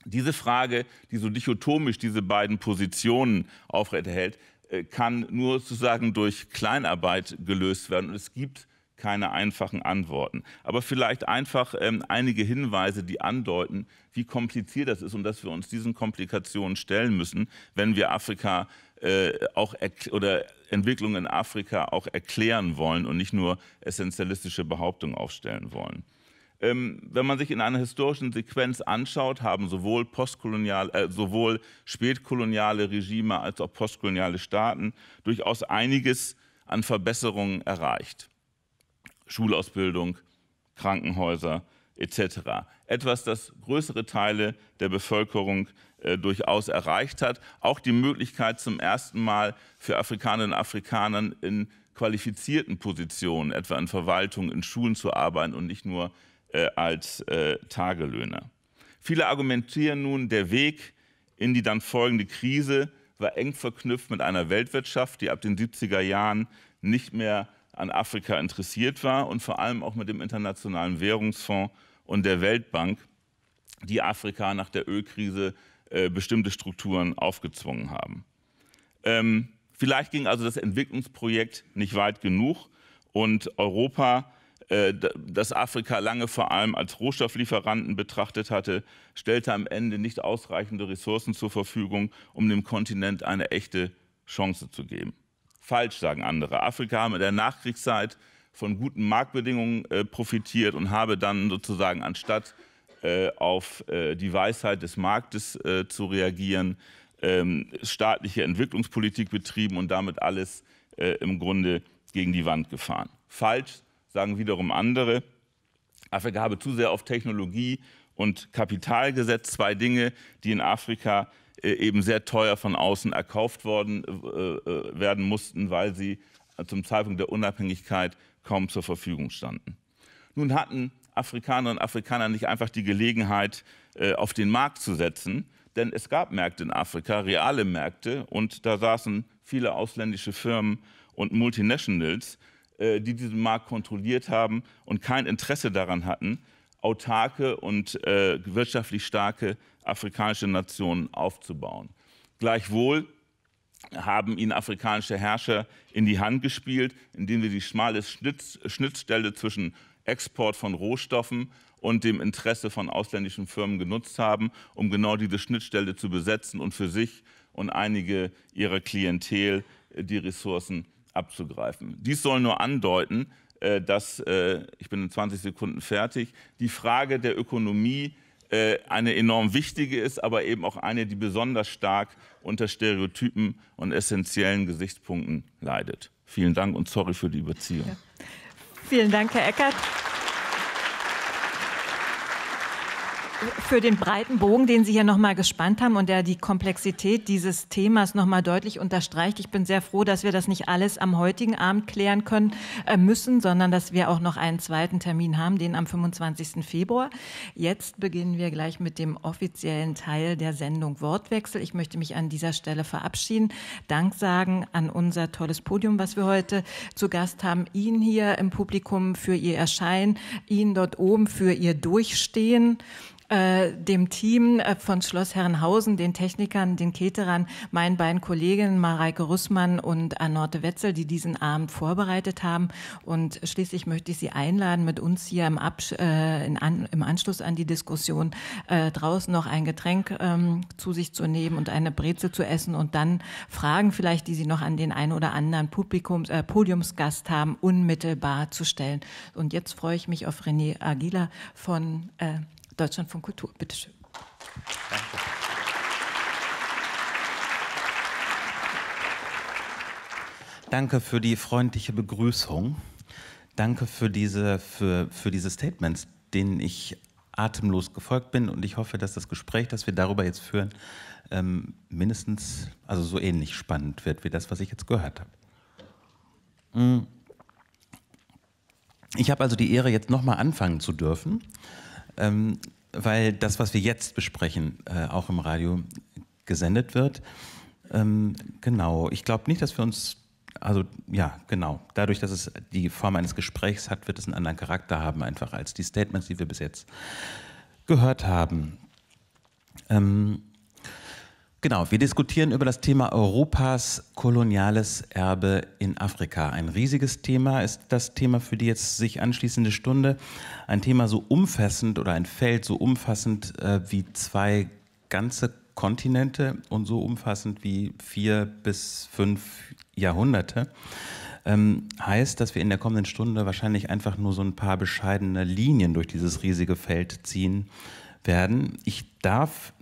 Diese Frage, die so dichotomisch diese beiden Positionen aufrechterhält, äh, kann nur sozusagen durch Kleinarbeit gelöst werden. Und es gibt keine einfachen Antworten. Aber vielleicht einfach ähm, einige Hinweise, die andeuten, wie kompliziert das ist und dass wir uns diesen Komplikationen stellen müssen, wenn wir Afrika äh, auch oder Entwicklung in Afrika auch erklären wollen und nicht nur essentialistische Behauptungen aufstellen wollen ähm, wenn man sich in einer historischen Sequenz anschaut, haben sowohl, postkolonial, äh, sowohl spätkoloniale Regime als auch postkoloniale Staaten durchaus einiges an Verbesserungen erreicht. Schulausbildung, Krankenhäuser etc. Etwas, das größere Teile der Bevölkerung äh, durchaus erreicht hat. Auch die Möglichkeit zum ersten Mal für Afrikanerinnen und Afrikaner in qualifizierten Positionen, etwa in Verwaltung, in Schulen zu arbeiten und nicht nur äh, als äh, Tagelöhner. Viele argumentieren nun, der Weg in die dann folgende Krise war eng verknüpft mit einer Weltwirtschaft, die ab den 70er Jahren nicht mehr an Afrika interessiert war und vor allem auch mit dem Internationalen Währungsfonds und der Weltbank, die Afrika nach der Ölkrise äh, bestimmte Strukturen aufgezwungen haben. Ähm, vielleicht ging also das Entwicklungsprojekt nicht weit genug und Europa, äh, das Afrika lange vor allem als Rohstofflieferanten betrachtet hatte, stellte am Ende nicht ausreichende Ressourcen zur Verfügung, um dem Kontinent eine echte Chance zu geben falsch, sagen andere. Afrika habe in der Nachkriegszeit von guten Marktbedingungen äh, profitiert und habe dann sozusagen anstatt äh, auf äh, die Weisheit des Marktes äh, zu reagieren, ähm, staatliche Entwicklungspolitik betrieben und damit alles äh, im Grunde gegen die Wand gefahren. Falsch, sagen wiederum andere. Afrika habe zu sehr auf Technologie und Kapital gesetzt, zwei Dinge, die in Afrika äh, eben sehr teuer von außen erkauft worden, äh, äh werden mussten, weil sie äh, zum Zeitpunkt der Unabhängigkeit kaum zur Verfügung standen. Nun hatten Afrikanerinnen und Afrikaner nicht einfach die Gelegenheit, äh, auf den Markt zu setzen, denn es gab Märkte in Afrika, reale Märkte, und da saßen viele ausländische Firmen und Multinationals, äh, die diesen Markt kontrolliert haben und kein Interesse daran hatten, autarke und äh, wirtschaftlich starke afrikanische Nationen aufzubauen. Gleichwohl haben ihn afrikanische Herrscher in die Hand gespielt, indem sie die schmale Schnitz, Schnittstelle zwischen Export von Rohstoffen und dem Interesse von ausländischen Firmen genutzt haben, um genau diese Schnittstelle zu besetzen und für sich und einige ihrer Klientel äh, die Ressourcen abzugreifen. Dies soll nur andeuten, äh, dass, äh, ich bin in 20 Sekunden fertig, die Frage der Ökonomie äh, eine enorm wichtige ist, aber eben auch eine, die besonders stark unter Stereotypen und essentiellen Gesichtspunkten leidet. Vielen Dank und sorry für die Überziehung. Ja. Vielen Dank, Herr Eckert. für den breiten Bogen, den Sie hier nochmal gespannt haben und der die Komplexität dieses Themas nochmal deutlich unterstreicht. Ich bin sehr froh, dass wir das nicht alles am heutigen Abend klären können äh, müssen, sondern dass wir auch noch einen zweiten Termin haben, den am 25. Februar. Jetzt beginnen wir gleich mit dem offiziellen Teil der Sendung Wortwechsel. Ich möchte mich an dieser Stelle verabschieden, Dank sagen an unser tolles Podium, was wir heute zu Gast haben, Ihnen hier im Publikum für Ihr Erscheinen, Ihnen dort oben für Ihr Durchstehen. Äh, dem Team äh, von Schloss Herrenhausen, den Technikern, den Keterern, meinen beiden Kolleginnen Mareike Russmann und Anorte Wetzel, die diesen Abend vorbereitet haben. Und schließlich möchte ich Sie einladen, mit uns hier im, Absch äh, an im Anschluss an die Diskussion äh, draußen noch ein Getränk ähm, zu sich zu nehmen und eine Brezel zu essen und dann Fragen vielleicht, die Sie noch an den einen oder anderen Publikums, Podiumsgast haben, unmittelbar zu stellen. Und jetzt freue ich mich auf René Agila von äh, Deutschland von Kultur. Bitte schön. Danke. Danke für die freundliche Begrüßung. Danke für diese, für, für diese Statements, denen ich atemlos gefolgt bin. Und ich hoffe, dass das Gespräch, das wir darüber jetzt führen, ähm, mindestens, also so ähnlich spannend wird wie das, was ich jetzt gehört habe. Mm. Ich habe also die Ehre, jetzt nochmal anfangen zu dürfen ähm, weil das, was wir jetzt besprechen, äh, auch im Radio gesendet wird. Ähm, genau, ich glaube nicht, dass wir uns, also ja, genau, dadurch, dass es die Form eines Gesprächs hat, wird es einen anderen Charakter haben, einfach als die Statements, die wir bis jetzt gehört haben. Ähm, Genau, wir diskutieren über das Thema Europas koloniales Erbe in Afrika. Ein riesiges Thema ist das Thema für die jetzt sich anschließende Stunde. Ein Thema so umfassend oder ein Feld so umfassend äh, wie zwei ganze Kontinente und so umfassend wie vier bis fünf Jahrhunderte. Ähm, heißt, dass wir in der kommenden Stunde wahrscheinlich einfach nur so ein paar bescheidene Linien durch dieses riesige Feld ziehen werden. Ich darf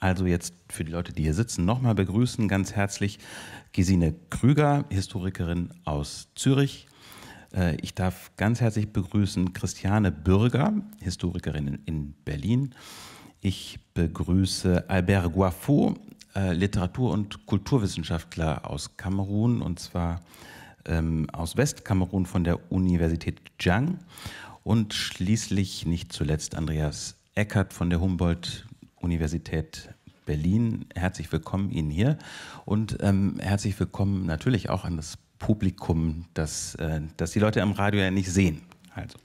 also jetzt für die Leute, die hier sitzen, nochmal begrüßen ganz herzlich Gesine Krüger, Historikerin aus Zürich. Äh, ich darf ganz herzlich begrüßen Christiane Bürger, Historikerin in Berlin. Ich begrüße Albert Guaffo, äh, Literatur- und Kulturwissenschaftler aus Kamerun und zwar ähm, aus Westkamerun von der Universität Zhang und schließlich nicht zuletzt Andreas Eckert von der Humboldt Universität Berlin. Herzlich willkommen Ihnen hier und ähm, herzlich willkommen natürlich auch an das Publikum, das, äh, das die Leute am Radio ja nicht sehen. Also.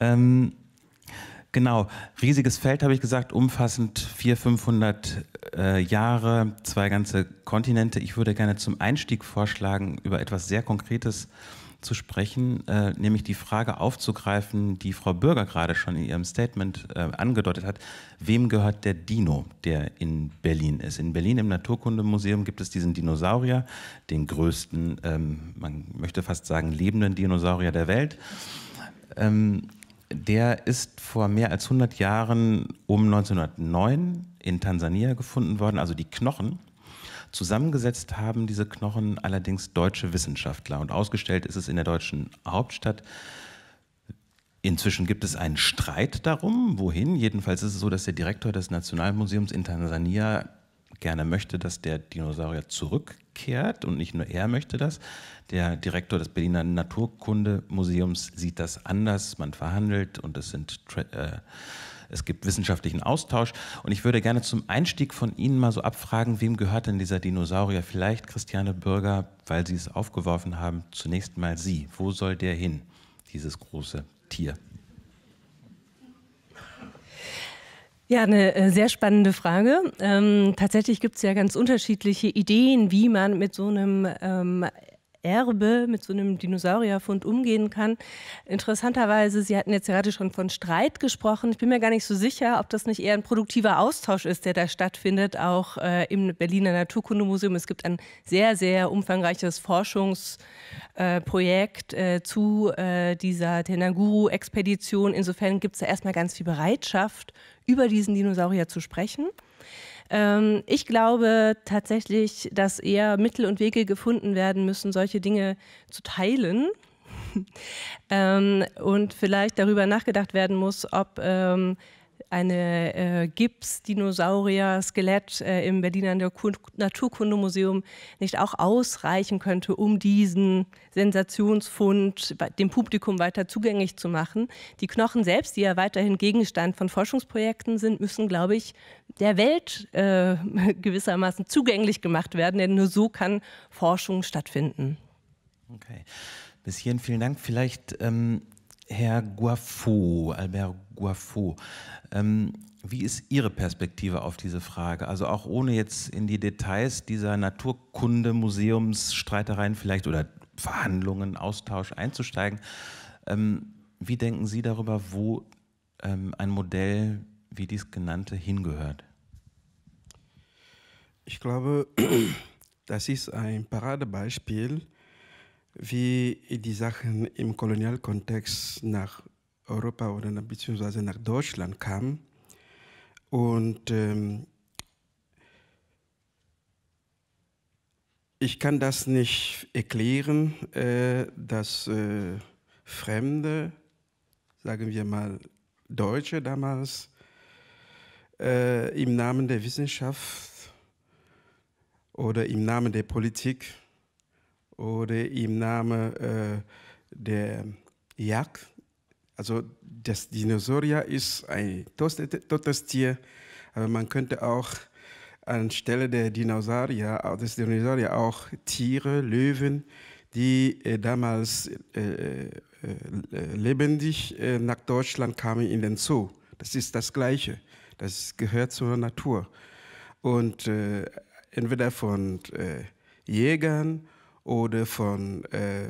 Ähm, genau, riesiges Feld habe ich gesagt, umfassend 400, 500 äh, Jahre, zwei ganze Kontinente. Ich würde gerne zum Einstieg vorschlagen, über etwas sehr Konkretes äh, zu sprechen, äh, nämlich die Frage aufzugreifen, die Frau Bürger gerade schon in ihrem Statement äh, angedeutet hat. Wem gehört der Dino, der in Berlin ist? In Berlin im Naturkundemuseum gibt es diesen Dinosaurier, den größten, ähm, man möchte fast sagen, lebenden Dinosaurier der Welt. Ähm, der ist vor mehr als 100 Jahren um 1909 in Tansania gefunden worden, also die Knochen Zusammengesetzt haben diese Knochen allerdings deutsche Wissenschaftler und ausgestellt ist es in der deutschen Hauptstadt. Inzwischen gibt es einen Streit darum, wohin. Jedenfalls ist es so, dass der Direktor des Nationalmuseums in Tansania gerne möchte, dass der Dinosaurier zurückkehrt und nicht nur er möchte das. Der Direktor des Berliner Naturkundemuseums sieht das anders. Man verhandelt und es sind äh, es gibt wissenschaftlichen Austausch. Und ich würde gerne zum Einstieg von Ihnen mal so abfragen, wem gehört denn dieser Dinosaurier? Vielleicht Christiane Bürger, weil Sie es aufgeworfen haben, zunächst mal Sie. Wo soll der hin, dieses große Tier? Ja, eine äh, sehr spannende Frage. Ähm, tatsächlich gibt es ja ganz unterschiedliche Ideen, wie man mit so einem ähm, Erbe, mit so einem Dinosaurierfund umgehen kann. Interessanterweise, Sie hatten jetzt gerade schon von Streit gesprochen. Ich bin mir gar nicht so sicher, ob das nicht eher ein produktiver Austausch ist, der da stattfindet, auch äh, im Berliner Naturkundemuseum. Es gibt ein sehr, sehr umfangreiches Forschungsprojekt äh, äh, zu äh, dieser Tenaguru-Expedition. Insofern gibt es da erstmal ganz viel Bereitschaft, über diesen Dinosaurier zu sprechen. Ähm, ich glaube tatsächlich, dass eher Mittel und Wege gefunden werden müssen, solche Dinge zu teilen. (laughs) ähm, und vielleicht darüber nachgedacht werden muss, ob ähm, eine äh, Gips-Dinosaurier-Skelett äh, im Berliner Naturkundemuseum nicht auch ausreichen könnte, um diesen Sensationsfund dem Publikum weiter zugänglich zu machen. Die Knochen selbst, die ja weiterhin Gegenstand von Forschungsprojekten sind, müssen, glaube ich, der Welt äh, (laughs) gewissermaßen zugänglich gemacht werden, denn nur so kann Forschung stattfinden. Okay. Bis hierhin vielen Dank. Vielleicht ähm, Herr Guaffo, Albert Guaffo. Ähm, wie ist Ihre Perspektive auf diese Frage? Also auch ohne jetzt in die Details dieser Naturkunde-Museumsstreitereien vielleicht oder Verhandlungen, Austausch einzusteigen. Ähm, wie denken Sie darüber, wo ähm, ein Modell wie dies genannte hingehört? Ich glaube, (clears throat) das ist ein Paradebeispiel, wie die Sachen im Kolonialkontext nach Europa oder beziehungsweise nach Deutschland kamen. Und ähm, ich kann das nicht erklären, äh, dass äh, Fremde, sagen wir mal Deutsche damals, äh, im Namen der Wissenschaft oder im Namen der Politik oder im Namen äh, der Jagd. Also das Dinosaurier ist ein totes Tier, aber man könnte auch anstelle der Dinosaurier, äh, des Dinosaurier auch Tiere, Löwen, die äh, damals äh, äh lebendig äh, nach Deutschland kamen in den Zoo. Das ist das Gleiche. Das gehört zur Natur. Und äh, entweder von äh, Jägern oder von äh,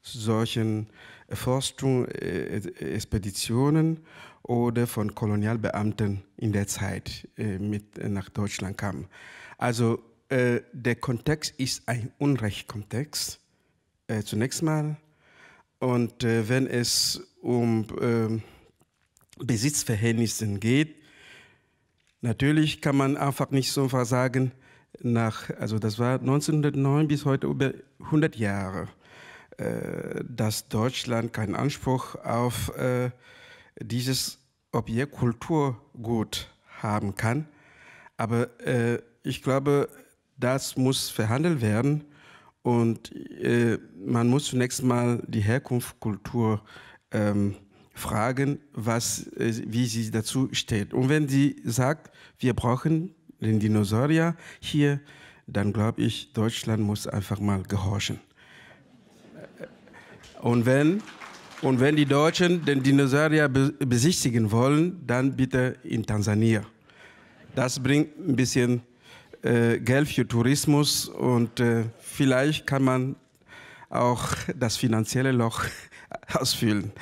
solchen Forschungsexpeditionen äh, oder von Kolonialbeamten in der Zeit äh, mit nach Deutschland kamen. Also äh, der Kontext ist ein Unrechtkontext zunächst mal. Und wenn es um ähm, Besitzverhältnisse geht, Natürlich kann man einfach nicht so einfach sagen, nach, also das war 1909 bis heute über 100 Jahre, äh, dass Deutschland keinen Anspruch auf äh, dieses Objekt Kulturgut haben kann. Aber äh, ich glaube, das muss verhandelt werden und äh, man muss zunächst mal die Herkunft Kultur ähm, fragen, was, äh, wie sie dazu steht. Und wenn sie sagt, wir brauchen den Dinosaurier hier, dann glaube ich, Deutschland muss einfach mal gehorchen. Äh, und wenn, und wenn die Deutschen den Dinosaurier besichtigen wollen, dann bitte in Tansania. Das bringt ein bisschen äh, Geld für Tourismus und äh, vielleicht kann man auch das finanzielle Loch (laughs) ausfüllen.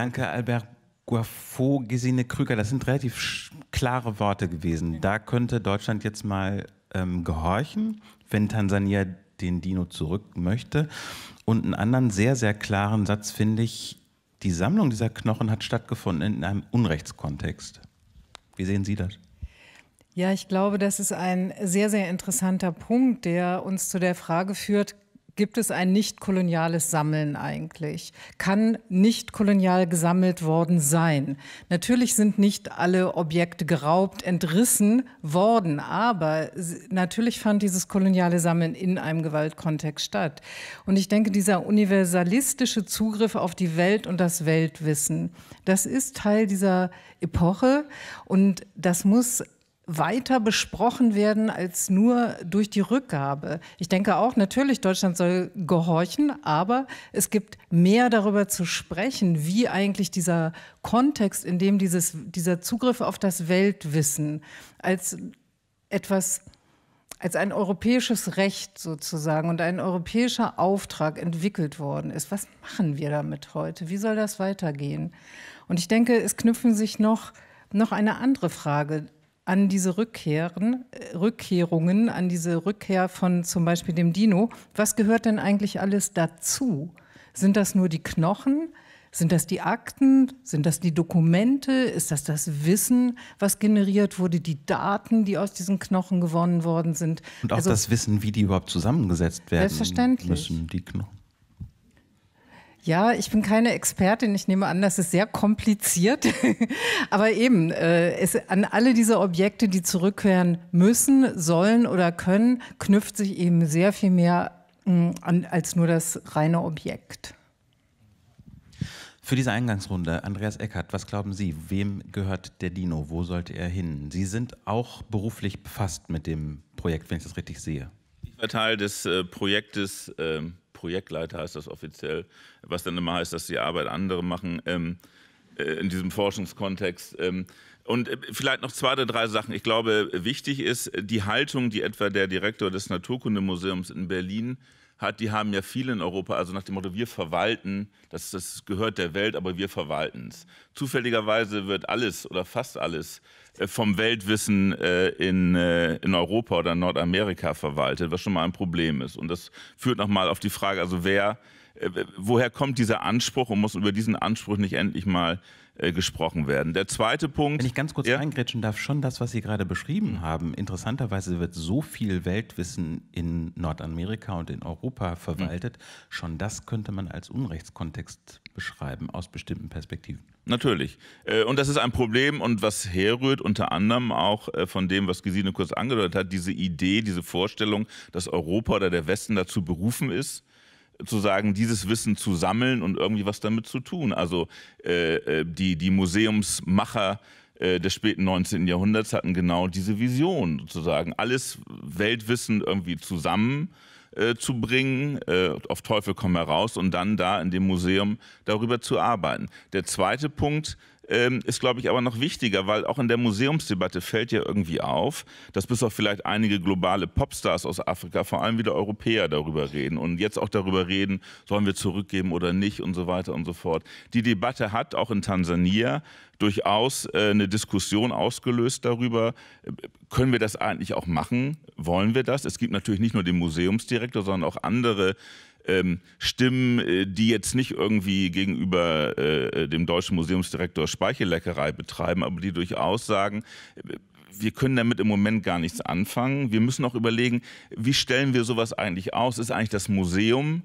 Danke, Albert Guafo, Gesine Krüger. Das sind relativ klare Worte gewesen. Da könnte Deutschland jetzt mal ähm, gehorchen, wenn Tansania den Dino zurück möchte. Und einen anderen sehr, sehr klaren Satz finde ich, die Sammlung dieser Knochen hat stattgefunden in einem Unrechtskontext. Wie sehen Sie das? Ja, ich glaube, das ist ein sehr, sehr interessanter Punkt, der uns zu der Frage führt, gibt es ein nicht-koloniales Sammeln eigentlich? Kann nicht-kolonial gesammelt worden sein? Natürlich sind nicht alle Objekte geraubt, entrissen worden, aber natürlich fand dieses koloniale Sammeln in einem Gewaltkontext statt. Und ich denke, dieser universalistische Zugriff auf die Welt und das Weltwissen, das ist Teil dieser Epoche und das muss weiter besprochen werden als nur durch die Rückgabe. Ich denke auch, natürlich, Deutschland soll gehorchen, aber es gibt mehr darüber zu sprechen, wie eigentlich dieser Kontext, in dem dieses, dieser Zugriff auf das Weltwissen als etwas als ein europäisches Recht sozusagen und ein europäischer Auftrag entwickelt worden ist. Was machen wir damit heute? Wie soll das weitergehen? Und ich denke, es knüpfen sich noch, noch eine andere Frage an diese Rückkehren, äh, Rückkehrungen, an diese Rückkehr von zum Beispiel dem Dino. Was gehört denn eigentlich alles dazu? Sind das nur die Knochen? Sind das die Akten? Sind das die Dokumente? Ist das das Wissen, was generiert wurde? Die Daten, die aus diesen Knochen gewonnen worden sind? Und auch also, das Wissen, wie die überhaupt zusammengesetzt werden selbstverständlich. müssen, die Knochen. Ja, ich bin keine Expertin. Ich nehme an, das ist sehr kompliziert. (laughs) Aber eben, äh, es, an alle diese Objekte, die zurückkehren müssen, sollen oder können, knüpft sich eben sehr viel mehr mh, mm, an als nur das reine Objekt. Für diese Eingangsrunde, Andreas Eckert, was glauben Sie, wem gehört der Dino? Wo sollte er hin? Sie sind auch beruflich befasst mit dem Projekt, wenn ich das richtig sehe. Ich war Teil des äh, Projektes. Ähm Projektleiter heißt das offiziell, was dann immer heißt, dass die Arbeit andere machen ähm, äh, in diesem Forschungskontext. Ähm, und äh, vielleicht noch zwei oder drei Sachen. Ich glaube, wichtig ist die Haltung, die etwa der Direktor des Naturkundemuseums in Berlin hat, die haben ja viele in Europa, also nach dem Motto, wir verwalten, das, das gehört der Welt, aber wir verwalten es. Zufälligerweise wird alles oder fast alles äh, vom Weltwissen äh, in, äh, in Europa oder Nordamerika verwaltet, was schon mal ein Problem ist. Und das führt nochmal auf die Frage, also wer, woher kommt dieser Anspruch und muss über diesen Anspruch nicht endlich mal äh, gesprochen werden. Der zweite Punkt. Wenn ich ganz kurz ja? eingrätschen darf, schon das, was Sie gerade beschrieben haben. Interessanterweise wird so viel Weltwissen in Nordamerika und in Europa verwaltet. Mhm. Schon das könnte man als Unrechtskontext beschreiben aus bestimmten Perspektiven. Natürlich. Äh, und das ist ein Problem und was herrührt unter anderem auch äh, von dem, was Gesine kurz angedeutet hat, diese Idee, diese Vorstellung, dass Europa oder der Westen dazu berufen ist, sozusagen dieses Wissen zu sammeln und irgendwie was damit zu tun. Also äh, äh die, die Museumsmacher äh, des späten 19. Jahrhunderts hatten genau diese Vision, sozusagen alles Weltwissen irgendwie zusammen äh, zu bringen, auf Teufel komm heraus und dann da in dem Museum darüber zu arbeiten. Der zweite Punkt ähm, ist, glaube ich, aber noch wichtiger, weil auch in der Museumsdebatte fällt ja irgendwie auf, dass bis auf vielleicht einige globale Popstars aus Afrika vor allem wieder Europäer darüber reden und jetzt auch darüber reden, sollen wir zurückgeben oder nicht und so weiter und so fort. Die Debatte hat auch in Tansania durchaus äh, eine Diskussion ausgelöst darüber, äh, können wir das eigentlich auch machen? Wollen wir das? Es gibt natürlich nicht nur den Museumsdirektor, sondern auch andere ähm, Stimmen, äh, die jetzt nicht irgendwie gegenüber äh, äh, dem deutschen Museumsdirektor Speichelleckerei betreiben, aber die durchaus sagen, wir können damit im Moment gar nichts anfangen. Wir müssen auch überlegen, wie stellen wir sowas eigentlich aus? Ist eigentlich das Museum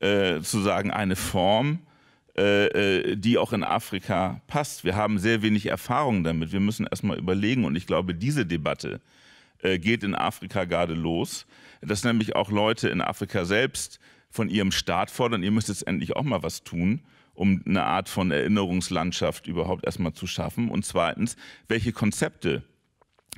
äh, zu sagen eine Form, äh, äh die auch in Afrika passt? Wir haben sehr wenig Erfahrung damit. Wir müssen erstmal überlegen. Und ich glaube, diese Debatte äh, geht in Afrika gerade los, dass nämlich auch Leute in Afrika selbst von ihrem Staat fordern, ihr müsst jetzt endlich auch mal was tun, um eine Art von Erinnerungslandschaft überhaupt erstmal zu schaffen. Und zweitens, welche Konzepte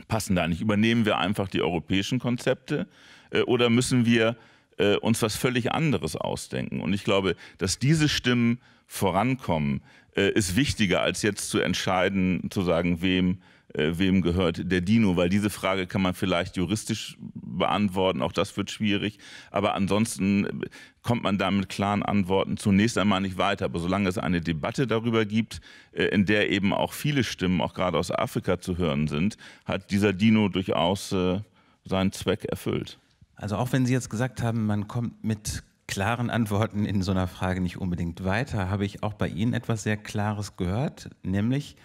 passen da nicht? Übernehmen wir einfach die europäischen Konzepte äh, oder müssen wir äh, uns was völlig anderes ausdenken? Und ich glaube, dass diese Stimmen vorankommen, äh, ist wichtiger als jetzt zu entscheiden, zu sagen, wem äh, wem gehört der Dino, weil diese Frage kann man vielleicht juristisch beantworten, auch das wird schwierig. Aber ansonsten äh, kommt man da mit klaren Antworten zunächst einmal nicht weiter. Aber solange es eine Debatte darüber gibt, äh, in der eben auch viele Stimmen, auch gerade aus Afrika zu hören sind, hat dieser Dino durchaus äh, seinen Zweck erfüllt. Also auch wenn Sie jetzt gesagt haben, man kommt mit klaren Antworten in so einer Frage nicht unbedingt weiter, habe ich auch bei Ihnen etwas sehr Klares gehört, nämlich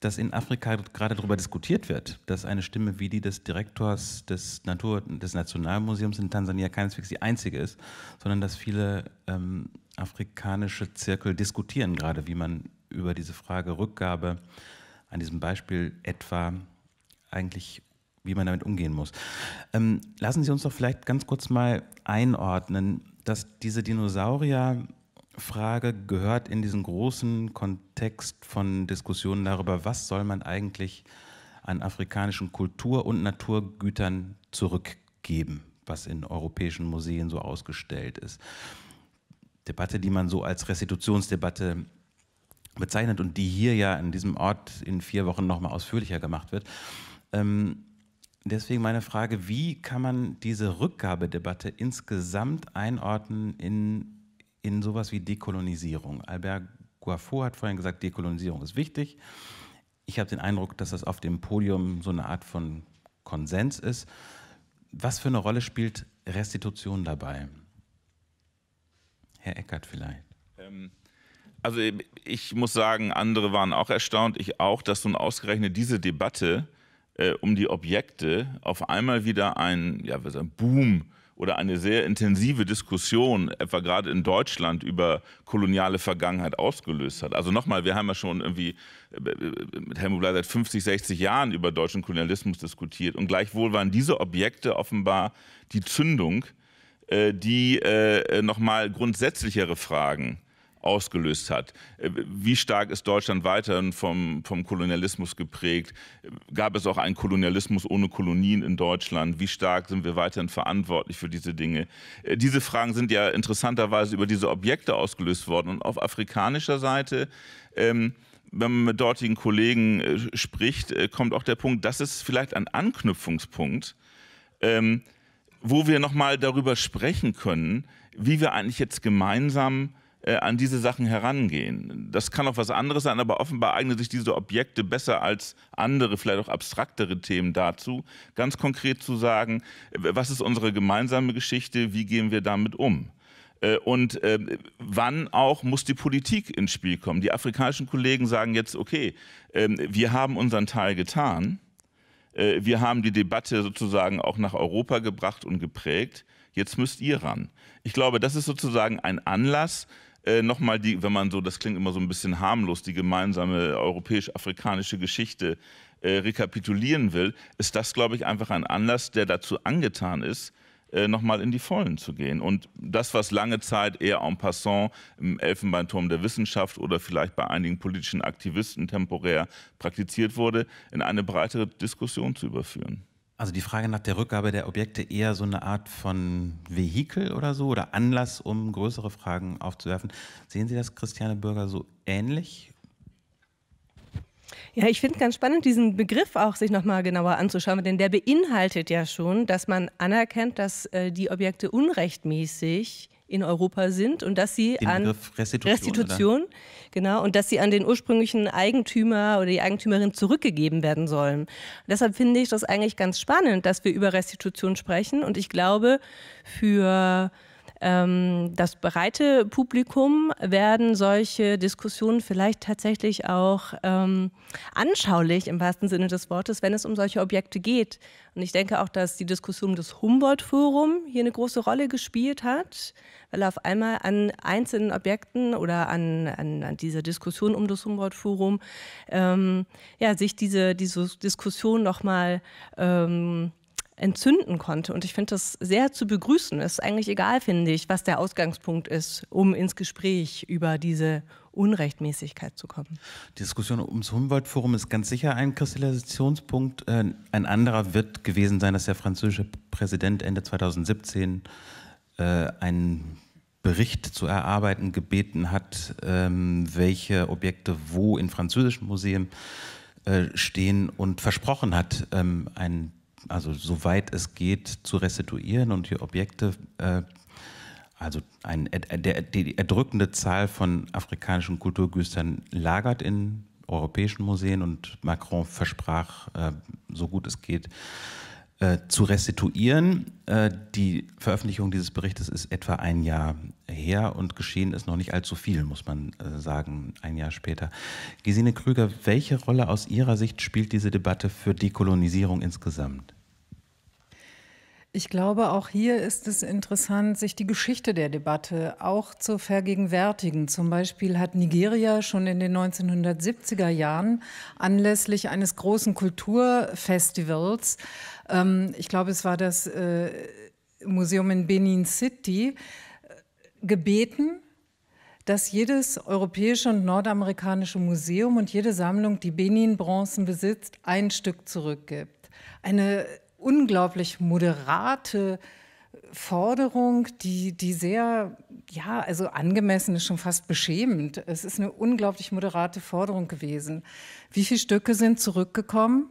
dass in Afrika gerade darüber diskutiert wird, dass eine Stimme wie die des Direktors des, Natur des Nationalmuseums in Tansania keineswegs die einzige ist, sondern dass viele ähm, afrikanische Zirkel diskutieren gerade, wie man über diese Frage Rückgabe an diesem Beispiel etwa eigentlich, wie man damit umgehen muss. Ähm, lassen Sie uns doch vielleicht ganz kurz mal einordnen, dass diese Dinosaurier Frage gehört in diesen großen Kontext von Diskussionen darüber, was soll man eigentlich an afrikanischen Kultur- und Naturgütern zurückgeben, was in europäischen Museen so ausgestellt ist. Debatte, die man so als Restitutionsdebatte bezeichnet und die hier ja an diesem Ort in vier Wochen nochmal ausführlicher gemacht wird. Ähm, deswegen meine Frage, wie kann man diese Rückgabedebatte insgesamt einordnen in in sowas wie Dekolonisierung. Albert Guafour hat vorhin gesagt, Dekolonisierung ist wichtig. Ich habe den Eindruck, dass das auf dem Podium so eine Art von Konsens ist. Was für eine Rolle spielt Restitution dabei? Herr Eckert vielleicht. Ähm, also ich muss sagen, andere waren auch erstaunt, ich auch, dass nun ausgerechnet diese Debatte äh, um die Objekte auf einmal wieder ein, ja, ein Boom oder eine sehr intensive Diskussion, etwa gerade in Deutschland, über koloniale Vergangenheit ausgelöst hat. Also nochmal, wir haben ja schon irgendwie äh, mit Helmut Blei seit 50, 60 Jahren über deutschen Kolonialismus diskutiert. Und gleichwohl waren diese Objekte offenbar die Zündung, äh, die äh, nochmal grundsätzlichere Fragen ausgelöst hat. Äh, wie stark ist Deutschland weiterhin vom, vom Kolonialismus geprägt? Gab es auch einen Kolonialismus ohne Kolonien in Deutschland? Wie stark sind wir weiterhin verantwortlich für diese Dinge? Äh, diese Fragen sind ja interessanterweise über diese Objekte ausgelöst worden. Und auf afrikanischer Seite ähm, wenn man mit dortigen Kollegen äh, spricht, kommt auch der Punkt, das ist vielleicht ein Anknüpfungspunkt, ähm, wo wir nochmal darüber sprechen können, wie wir eigentlich jetzt gemeinsam äh, an diese Sachen herangehen. Das kann auch was anderes sein, aber offenbar eignen sich diese Objekte besser als andere, vielleicht auch abstraktere Themen dazu, ganz konkret zu sagen, äh, was ist unsere gemeinsame Geschichte, wie gehen wir damit um? Äh, und äh, wann auch muss die Politik ins Spiel kommen? Die afrikanischen Kollegen sagen jetzt, okay, äh, wir haben unseren Teil getan, äh, wir haben die Debatte sozusagen auch nach Europa gebracht und geprägt, jetzt müsst ihr ran. Ich glaube, das ist sozusagen ein Anlass, äh, nochmal die, wenn man so, das klingt immer so ein bisschen harmlos, die gemeinsame europäisch-afrikanische Geschichte äh, rekapitulieren will, ist das, glaube ich, einfach ein Anlass, der dazu angetan ist, äh, nochmal in die Vollen zu gehen. Und das, was lange Zeit eher en passant im Elfenbeinturm der Wissenschaft oder vielleicht bei einigen politischen Aktivisten temporär praktiziert wurde, in eine breitere Diskussion zu überführen. Also die Frage nach der Rückgabe der Objekte eher so eine Art von Vehikel oder so oder Anlass, um größere Fragen aufzuwerfen. Sehen Sie das, Christiane Bürger, so ähnlich? Ja, ich finde ganz spannend, diesen Begriff auch sich nochmal genauer anzuschauen, denn der beinhaltet ja schon, dass man anerkennt, dass äh, die Objekte unrechtmäßig in Europa sind und dass sie den an Restitution, Restitution genau, und dass sie an den ursprünglichen Eigentümer oder die Eigentümerin zurückgegeben werden sollen. Und deshalb finde ich das eigentlich ganz spannend, dass wir über Restitution sprechen und ich glaube, für ähm, das breite Publikum werden solche Diskussionen vielleicht tatsächlich auch ähm, anschaulich im wahrsten Sinne des Wortes, wenn es um solche Objekte geht. Und ich denke auch, dass die Diskussion des Humboldt-Forum hier eine große Rolle gespielt hat, weil auf einmal an einzelnen Objekten oder an, an, an dieser Diskussion um das Humboldt-Forum ähm, ja, sich diese, diese Diskussion nochmal ähm, entzünden konnte. Und ich finde das sehr zu begrüßen. Es ist eigentlich egal, finde ich, was der Ausgangspunkt ist, um ins Gespräch über diese Unrechtmäßigkeit zu kommen. Die Diskussion ums Humboldt-Forum ist ganz sicher ein Kristallisationspunkt. Äh, ein anderer wird gewesen sein, dass der französische Präsident Ende 2017 äh, einen Bericht zu erarbeiten gebeten hat, ähm, welche Objekte wo in französischen Museen äh, stehen und versprochen hat, ähm, einen also soweit es geht, zu restituieren und die Objekte, äh, also ein, der, die erdrückende Zahl von afrikanischen Kulturgüstern lagert in europäischen Museen und Macron versprach, äh, so gut es geht, äh, zu restituieren. Äh, die Veröffentlichung dieses Berichtes ist etwa ein Jahr her und geschehen ist noch nicht allzu viel, muss man äh, sagen, ein Jahr später. Gesine Krüger, welche Rolle aus Ihrer Sicht spielt diese Debatte für Dekolonisierung insgesamt? Ich glaube, auch hier ist es interessant, sich die Geschichte der Debatte auch zu vergegenwärtigen. Zum Beispiel hat Nigeria schon in den 1970er Jahren anlässlich eines großen Kulturfestivals, ähm, ich glaube, es war das äh, Museum in Benin City, äh, gebeten, dass jedes europäische und nordamerikanische Museum und jede Sammlung, die Benin-Bronzen besitzt, ein Stück zurückgibt. Eine unglaublich moderate Forderung, die, die sehr, ja, also angemessen ist schon fast beschämend. Es ist eine unglaublich moderate Forderung gewesen. Wie viele Stücke sind zurückgekommen?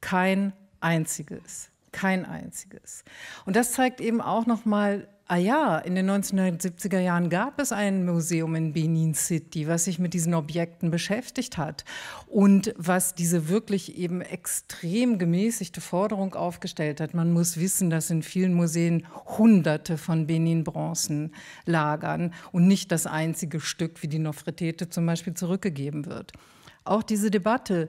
Kein einziges. Kein einziges. Und das zeigt eben auch nochmal, Ah ja, in den 1970er Jahren gab es ein Museum in Benin City, was sich mit diesen Objekten beschäftigt hat und was diese wirklich eben extrem gemäßigte Forderung aufgestellt hat. Man muss wissen, dass in vielen Museen Hunderte von Benin-Bronzen lagern und nicht das einzige Stück wie die Nofretete zum Beispiel zurückgegeben wird. Auch diese Debatte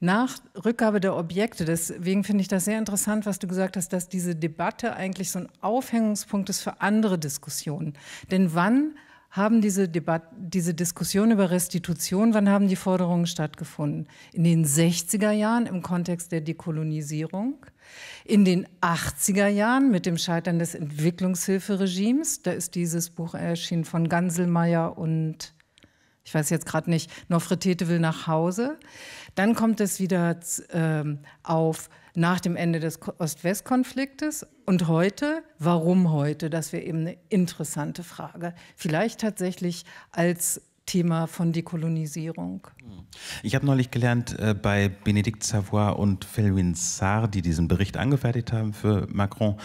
nach Rückgabe der Objekte. Deswegen finde ich das sehr interessant, was du gesagt hast, dass diese Debatte eigentlich so ein Aufhängungspunkt ist für andere Diskussionen. Denn wann haben diese, Debat diese Diskussion über Restitution, wann haben die Forderungen stattgefunden? In den 60er Jahren im Kontext der Dekolonisierung, in den 80er Jahren mit dem Scheitern des Entwicklungshilferegimes, da ist dieses Buch erschienen von Ganselmeier und ich weiß jetzt gerade nicht, Nofretete will nach Hause. Dann kommt es wieder ähm, auf nach dem Ende des Ost-West-Konfliktes und heute, warum heute? Das wäre eben eine interessante Frage. Vielleicht tatsächlich als Thema von Dekolonisierung. Hm. Ich habe neulich gelernt äh, bei Benedikt Savoy und Felwin Sarr, die diesen Bericht angefertigt haben für Macron,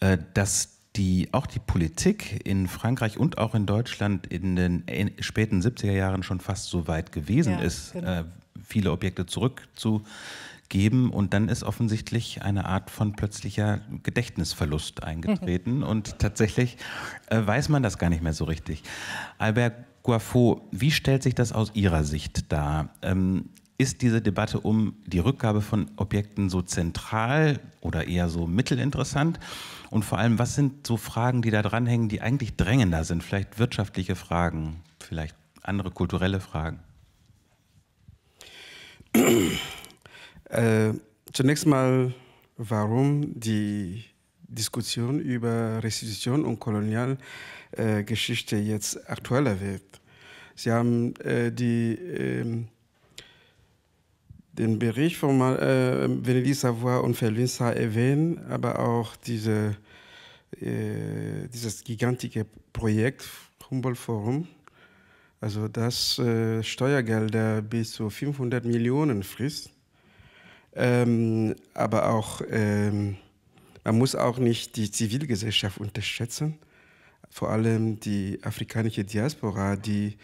äh, dass die auch die Politik in Frankreich und auch in Deutschland in den späten 70er Jahren schon fast so weit gewesen ja, ist, genau. äh, viele Objekte zurückzugeben. Und dann ist offensichtlich eine Art von plötzlicher Gedächtnisverlust eingetreten. (laughs) und tatsächlich äh, weiß man das gar nicht mehr so richtig. Albert Guafo, wie stellt sich das aus Ihrer Sicht dar? Ähm, ist diese Debatte um die Rückgabe von Objekten so zentral oder eher so mittelinteressant? Und vor allem, was sind so Fragen, die da dranhängen, die eigentlich drängender sind? Vielleicht wirtschaftliche Fragen, vielleicht andere kulturelle Fragen? Äh, zunächst mal, warum die Diskussion über Restitution und Kolonialgeschichte äh, jetzt aktueller wird. Sie haben äh, die, ähm, den Bericht von äh, Venelli Savoy und Felvin erwähnt, aber auch diese äh, dieses gigantische Projekt Humboldt Forum, also das äh, Steuergelder bis zu 500 Millionen frisst. Ähm, aber auch, ähm, man muss auch nicht die Zivilgesellschaft unterschätzen, vor allem die afrikanische Diaspora, die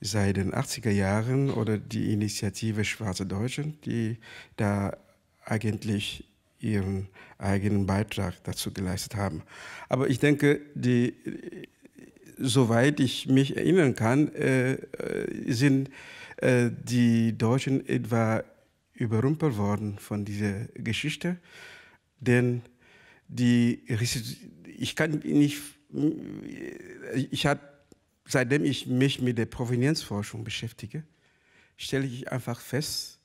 seit den 80er Jahren oder die Initiative Schwarze Deutschen, die da eigentlich ihren eigenen Beitrag dazu geleistet haben. Aber ich denke, die, soweit ich mich erinnern kann, äh, äh sind äh, die Deutschen etwa überrumpelt worden von dieser Geschichte, denn die, ich kann nicht, ich habe, seitdem ich mich mit der Provenienzforschung beschäftige, stelle ich einfach fest,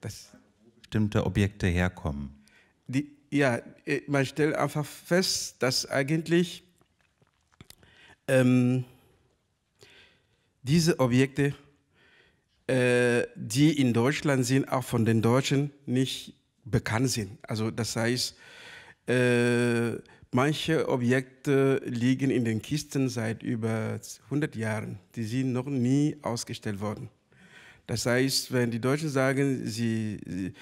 dass bestimmte Objekte herkommen die, ja, äh, man stellt einfach fest, dass eigentlich ähm, diese Objekte, äh, die in Deutschland sind, auch von den Deutschen nicht bekannt sind. Also das heißt, äh, manche Objekte liegen in den Kisten seit über 100 Jahren. Die sind noch nie ausgestellt worden. Das heißt, wenn die Deutschen sagen, sie, sie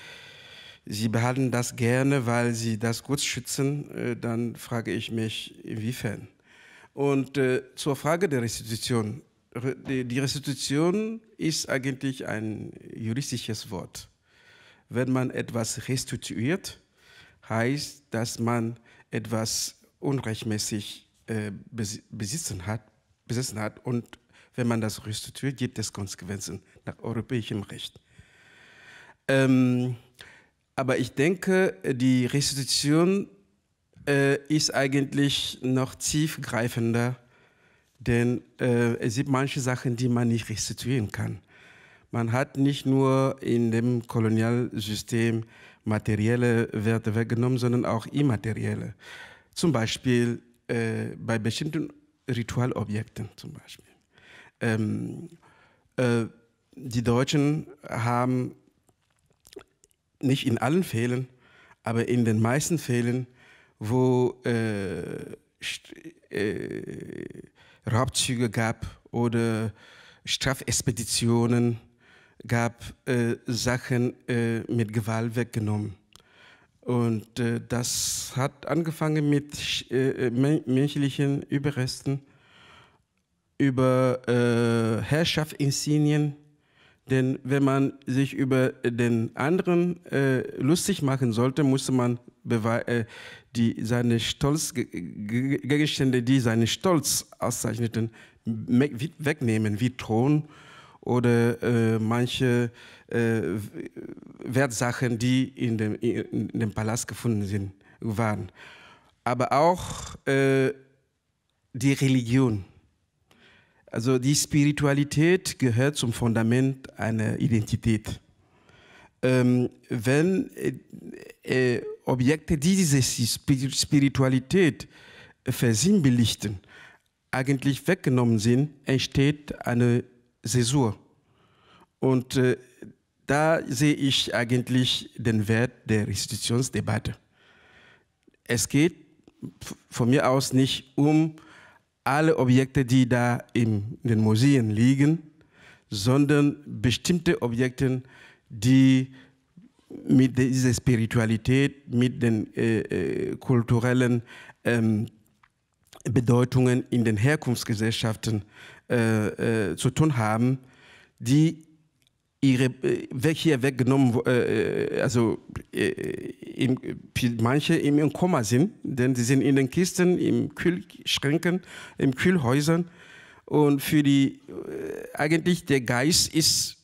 Sie behalten das gerne, weil sie das gut schützen. Äh, dann frage ich mich, inwiefern. Und äh, zur Frage der Restitution. Die Restitution ist eigentlich ein juristisches Wort. Wenn man etwas restituiert, heißt, dass man etwas unrechtmäßig äh, besitzen, hat, besessen hat. Und wenn man das restituiert, gibt es Konsequenzen nach europäischem Recht. Ähm, aber ich denke, die Restitution äh, ist eigentlich noch tiefgreifender, denn äh, es gibt manche Sachen, die man nicht restituieren kann. Man hat nicht nur in dem Kolonialsystem materielle Werte weggenommen, sondern auch immaterielle. Zum Beispiel äh, bei bestimmten Ritualobjekten zum Beispiel. Ähm, äh, die Deutschen haben nicht in allen Fällen, aber in den meisten Fällen, wo äh, äh, Raubzüge gab oder Strafexpeditionen gab, äh, Sachen äh, mit Gewalt weggenommen. Und äh, das hat angefangen mit äh, menschlichen Überresten über äh, Herrschaftsinsinien denn wenn man sich über den anderen äh, lustig machen sollte, musste man äh, die, seine Stolz, Gegenstände, die seinen Stolz auszeichneten, wegnehmen, wie Thron oder äh, manche äh, Wertsachen, die in dem, in dem Palast gefunden sind, waren. Aber auch äh, die Religion also die Spiritualität gehört zum Fundament einer Identität. Ähm, wenn äh, äh, Objekte, die diese Spiritualität versinnbelichten, eigentlich weggenommen sind, entsteht eine Zäsur. Und äh, da sehe ich eigentlich den Wert der Restitutionsdebatte. Es geht von mir aus nicht um alle Objekte, die da in den Museen liegen, sondern bestimmte Objekte, die mit dieser Spiritualität, mit den äh, äh, kulturellen ähm, Bedeutungen in den Herkunftsgesellschaften äh, äh zu tun haben, die ihre äh, weg hier weggenommen, äh, äh, also äh, im, manche im Koma sind, denn sie sind in den Kisten, im Kühlschränken, im Kühlhäusern und für die äh, eigentlich der Geist ist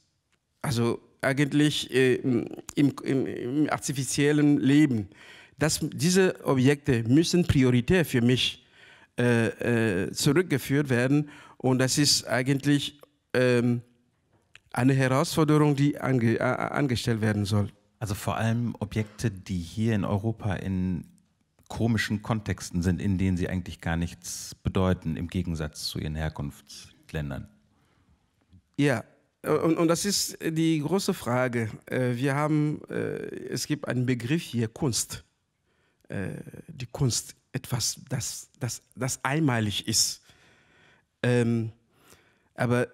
also eigentlich äh, im, im, im, artifiziellen Leben. Das, diese Objekte müssen prioritär für mich zurückgeführt werden und das ist eigentlich ähm, eine Herausforderung, die ange, äh, angestellt werden soll. Also vor allem Objekte, die hier in Europa in komischen Kontexten sind, in denen sie eigentlich gar nichts bedeuten, im Gegensatz zu ihren Herkunftsländern. Ja, und, und das ist die große Frage. Äh, wir haben, äh, es gibt einen Begriff hier, Kunst. Äh, die Kunst, etwas, das, das, das einmalig ist. Ähm, aber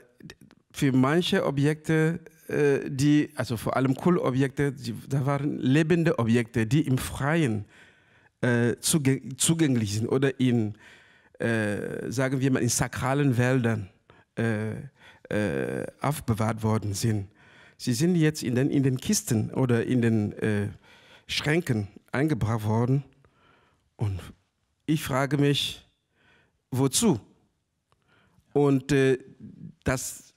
für manche Objekte, äh, die, also vor allem Kohlobjekte, da waren lebende Objekte, die im Freien äh, zugäng zugänglich sind oder in, äh, sagen wir mal, in sakralen Wäldern äh, äh, aufbewahrt worden sind. Sie sind jetzt in den, in den Kisten oder in den äh, Schränken eingebracht worden. Und ich frage mich, wozu? Und das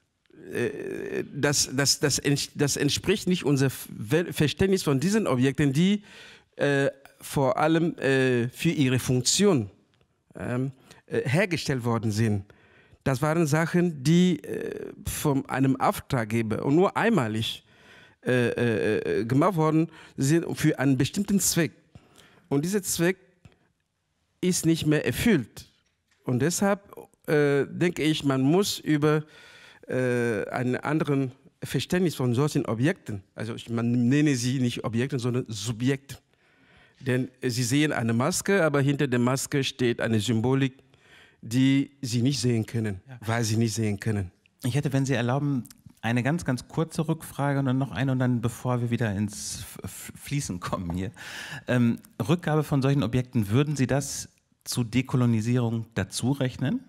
äh, das, das, das, das entspricht nicht unserem Verständnis von diesen Objekten, die äh, vor allem äh, für ihre Funktion ähm, äh, hergestellt worden sind. Das waren Sachen, die äh, von einem Auftraggeber und nur einmalig äh, gemacht worden sind für einen bestimmten Zweck. Und dieser Zweck ist nicht mehr erfüllt. Und deshalb denke ich, man muss über äh, äh, einen anderen Verständnis von solchen Objekten. Also ich, man nenne sie nicht Objekte, sondern Subjekte. Denn sie sehen eine Maske, aber hinter der Maske steht eine Symbolik, die sie nicht sehen können, ja. weil sie nicht sehen können. Ich hätte, wenn Sie erlauben, eine ganz, ganz kurze Rückfrage und dann noch eine und dann, bevor wir wieder ins Fließen kommen hier. Ähm, Rückgabe von solchen Objekten, würden Sie das zu Dekolonisierung dazu rechnen?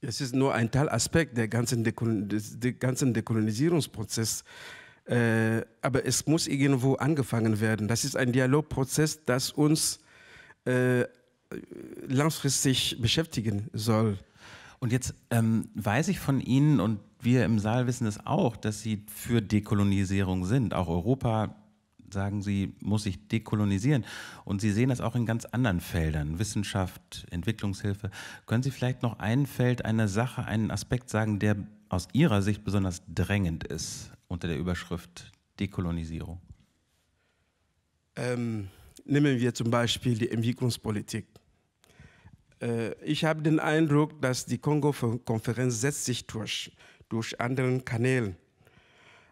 Es ist nur ein Teilaspekt der ganzen, Dekol des, des ganzen Dekolonisierungsprozess. Äh, aber es muss irgendwo angefangen werden. Das ist ein Dialogprozess, das uns äh, langfristig beschäftigen soll. Und jetzt ähm, weiß ich von Ihnen und wir im Saal wissen es auch, dass Sie für Dekolonisierung sind. Auch Europa sagen, sie muss sich dekolonisieren. Und Sie sehen das auch in ganz anderen Feldern, Wissenschaft, Entwicklungshilfe. Können Sie vielleicht noch ein Feld, eine Sache, einen Aspekt sagen, der aus Ihrer Sicht besonders drängend ist unter der Überschrift Dekolonisierung? Ähm, nehmen wir zum Beispiel die Entwicklungspolitik. Äh, ich habe den Eindruck, dass die Kongo-Konferenz setzt sich durch, durch andere Kanäle setzt.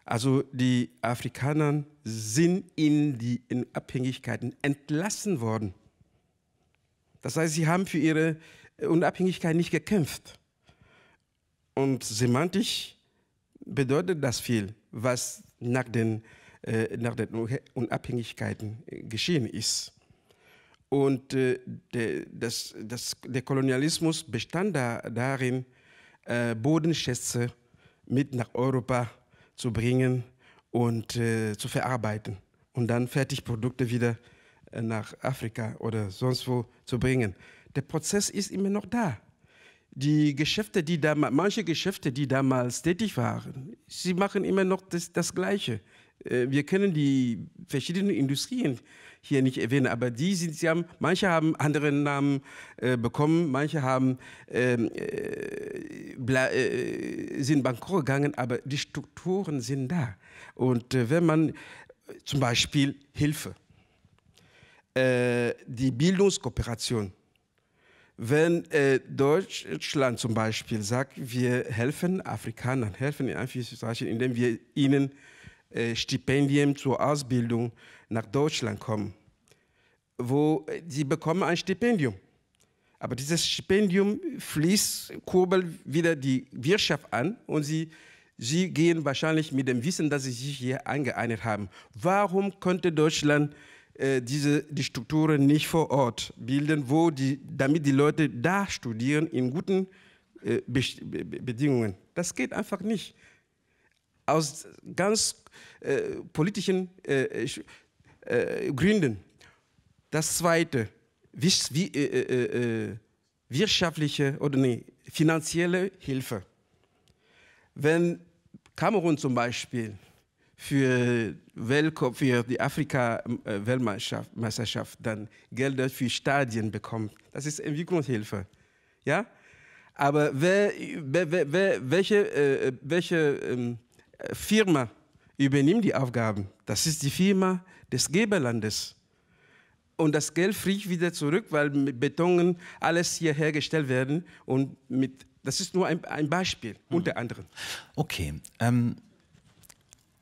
Also die Afrikaner sind in die in Abhängigkeiten entlassen worden. Das heißt, sie haben für ihre äh, Unabhängigkeit nicht gekämpft. Und semantisch bedeutet das viel, was nach den, äh, nach den Unabhängigkeiten äh, geschehen ist. Und äh, der, das, das, der Kolonialismus bestand da, darin, äh, Bodenschätze mit nach Europa zu zu bringen und äh, zu verarbeiten und dann Fertigprodukte wieder äh, nach Afrika oder sonst wo zu bringen. Der Prozess ist immer noch da. Die Geschäfte, die damals, manche Geschäfte, die damals tätig waren, sie machen immer noch das, das Gleiche. Äh, wir kennen die verschiedenen Industrien hier nicht erwähnen, aber die sind, sie haben, manche haben andere Namen äh, bekommen, manche haben, ähm, äh, äh sind bankrott gegangen, aber die Strukturen sind da. Und äh, wenn man äh, zum Beispiel Hilfe, äh, die Bildungskooperation, wenn äh, Deutschland zum Beispiel sagt, wir helfen Afrikanern, helfen in Anführungszeichen, indem wir ihnen äh, Stipendien zur Ausbildung nach Deutschland kommen, wo äh, sie bekommen ein Stipendium. Aber dieses Stipendium fließt, kurbelt wieder die Wirtschaft an und sie, sie gehen wahrscheinlich mit dem Wissen, dass sie sich hier angeeignet haben. Warum könnte Deutschland äh, diese, die Strukturen nicht vor Ort bilden, wo die, damit die Leute da studieren in guten äh, Be Be Bedingungen? Das geht einfach nicht. Aus ganz äh, politischen äh, äh, Gründen. Das zweite, wie, äh, äh, äh, wirtschaftliche oder nee, finanzielle Hilfe. Wenn Kamerun zum Beispiel für, Weltcup, für die Afrika-Weltmeisterschaft äh, dann Gelder für Stadien bekommt, das ist Entwicklungshilfe. Ja? Aber wer, wer, wer, welche, äh, welche ähm, Firma übernimmt die Aufgaben. Das ist die Firma des Geberlandes. Und das Geld fliegt wieder zurück, weil mit Beton alles hier hergestellt werden. Und mit, das ist nur ein, ein Beispiel hm. unter anderem. Okay. Ähm,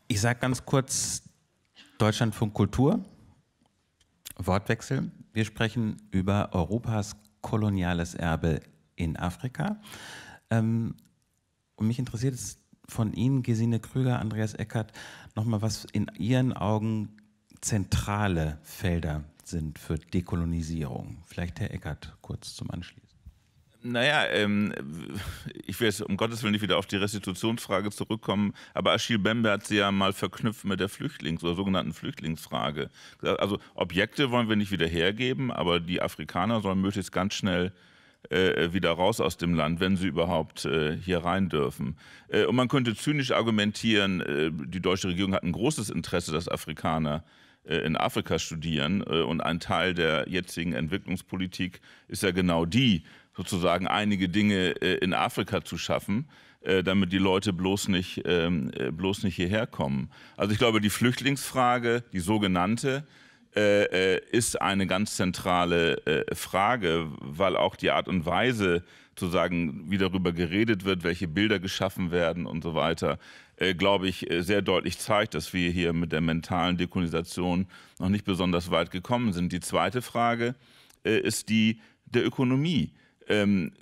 ich sage ganz kurz Deutschlandfunk Kultur. Wortwechsel. Wir sprechen über Europas koloniales Erbe in Afrika. Ähm, und mich interessiert es von Ihnen, Gesine Krüger, Andreas Eckert, nochmal, was in Ihren Augen zentrale Felder sind für Dekolonisierung? Vielleicht Herr Eckert kurz zum Anschließen. Naja, ähm, ich will jetzt um Gottes Willen nicht wieder auf die Restitutionsfrage zurückkommen, aber Achille Bembe hat sie ja mal verknüpft mit der Flüchtlings- oder sogenannten Flüchtlingsfrage. Also Objekte wollen wir nicht wieder hergeben, aber die Afrikaner sollen möglichst ganz schnell äh, wieder raus aus dem Land, wenn sie überhaupt äh, hier rein dürfen. Äh, und man könnte zynisch argumentieren, die deutsche Regierung hat ein großes Interesse, dass Afrikaner in Afrika studieren. und ein Teil der jetzigen Entwicklungspolitik ist ja genau die, sozusagen einige Dinge in Afrika zu schaffen damit die Leute bloß nicht, ähm, bloß nicht hierher kommen. Also ich glaube, die Flüchtlingsfrage, die sogenannte, äh, äh, ist eine ganz zentrale äh, Frage, weil auch die Art und Weise, sozusagen, wie darüber geredet wird, welche Bilder geschaffen werden und so weiter, äh, glaube ich, äh, sehr deutlich zeigt, dass wir hier mit der mentalen Dekolonisation noch nicht besonders weit gekommen sind. Die zweite Frage äh, ist die der Ökonomie. Ähm,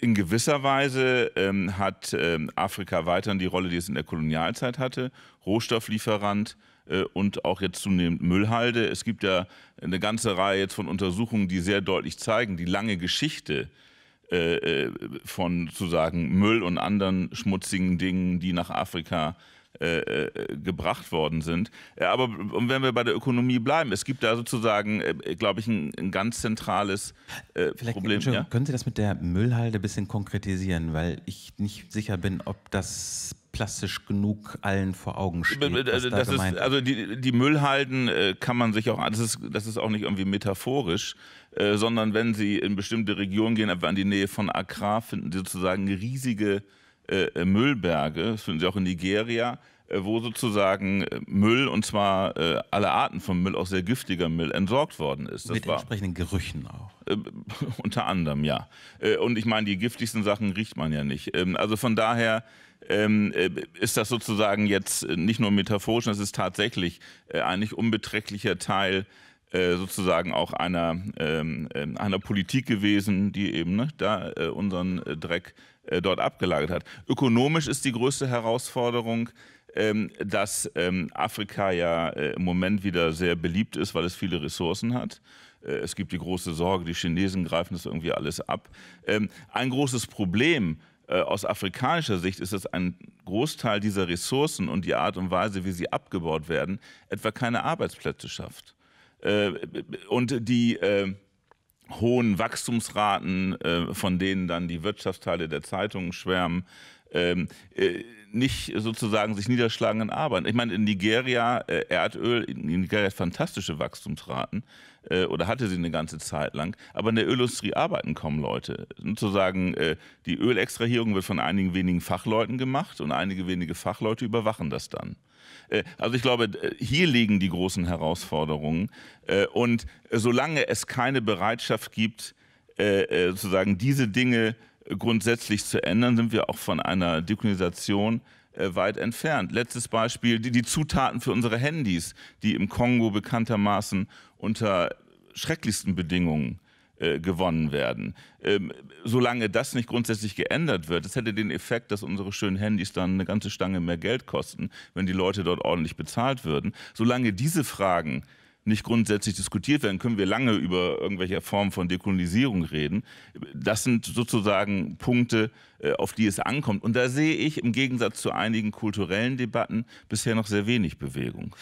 in gewisser Weise ähm, hat ähm, Afrika weiterhin die Rolle, die es in der Kolonialzeit hatte, Rohstofflieferant, äh, und auch jetzt zunehmend Müllhalde. Es gibt ja eine ganze Reihe jetzt von Untersuchungen, die sehr deutlich zeigen, die lange Geschichte äh, äh, von sozusagen Müll und anderen schmutzigen Dingen, die nach Afrika gebracht worden sind. Aber wenn wir bei der Ökonomie bleiben, es gibt da sozusagen, glaube ich, ein, ein, ganz zentrales äh, Problem. Ja? Können Sie das mit der Müllhalde ein bisschen konkretisieren, weil ich nicht sicher bin, ob das plastisch genug allen vor Augen steht. Das da ist, also die, die Müllhalden äh, kann man sich auch, das ist, das ist auch nicht irgendwie metaphorisch, äh, sondern wenn sie in bestimmte Regionen gehen, etwa in die Nähe von Accra, finden sie sozusagen riesige äh, Müllberge, das finden sie auch in Nigeria, wo sozusagen Müll, und zwar alle Arten von Müll, auch sehr giftiger Müll, entsorgt worden ist. Das Mit war, entsprechenden Gerüchen auch. (laughs) unter anderem, ja. und ich meine, die giftigsten Sachen riecht man ja nicht. Ähm, also von daher ähm, äh, ist das sozusagen jetzt äh, nicht nur metaphorisch, das ist tatsächlich äh, ein nicht unbeträchtlicher Teil sozusagen auch einer, ähm, einer Politik gewesen, die eben ne, da unseren Dreck dort abgelagert hat. Ökonomisch ist die größte Herausforderung, ähm, dass ähm, Afrika ja im Moment wieder sehr beliebt ist, weil es viele Ressourcen hat. es gibt die große Sorge, die Chinesen greifen das irgendwie alles ab. ein großes Problem ist, äh, aus afrikanischer Sicht ist es ein Großteil dieser Ressourcen und die Art und Weise, wie sie abgebaut werden, etwa keine Arbeitsplätze schafft. Äh, und die äh, hohen Wachstumsraten, von denen dann die Wirtschaftsteile der Zeitungen schwärmen, ähm, äh, nicht sozusagen sich niederschlagen in Arbeit. Ich meine, in Nigeria, äh, Erdöl, in Nigeria hat fantastische Wachstumsraten äh, oder hatte sie eine ganze Zeit lang, aber in der Ölindustrie arbeiten kaum Leute. Sozusagen äh, die Ölextrahierung wird von einigen wenigen Fachleuten gemacht und einige wenige Fachleute überwachen das dann. Äh, also ich glaube, hier liegen die großen Herausforderungen. Äh, und solange es keine Bereitschaft gibt, äh, sozusagen diese Dinge grundsätzlich zu ändern, sind wir auch von einer Dekolonisation äh, weit entfernt. Letztes Beispiel, die, die Zutaten für unsere Handys, die im Kongo bekanntermaßen unter schrecklichsten Bedingungen äh, gewonnen werden. Ähm, solange das nicht grundsätzlich geändert wird, das hätte den Effekt, dass unsere schönen Handys dann eine ganze Stange mehr Geld kosten, wenn die Leute dort ordentlich bezahlt würden. Solange diese Fragen nicht grundsätzlich diskutiert werden, können wir lange über irgendwelche Formen von Dekolonisierung reden. Das sind sozusagen Punkte, äh, auf die es ankommt. Und da sehe ich im Gegensatz zu einigen kulturellen Debatten bisher noch sehr wenig Bewegung.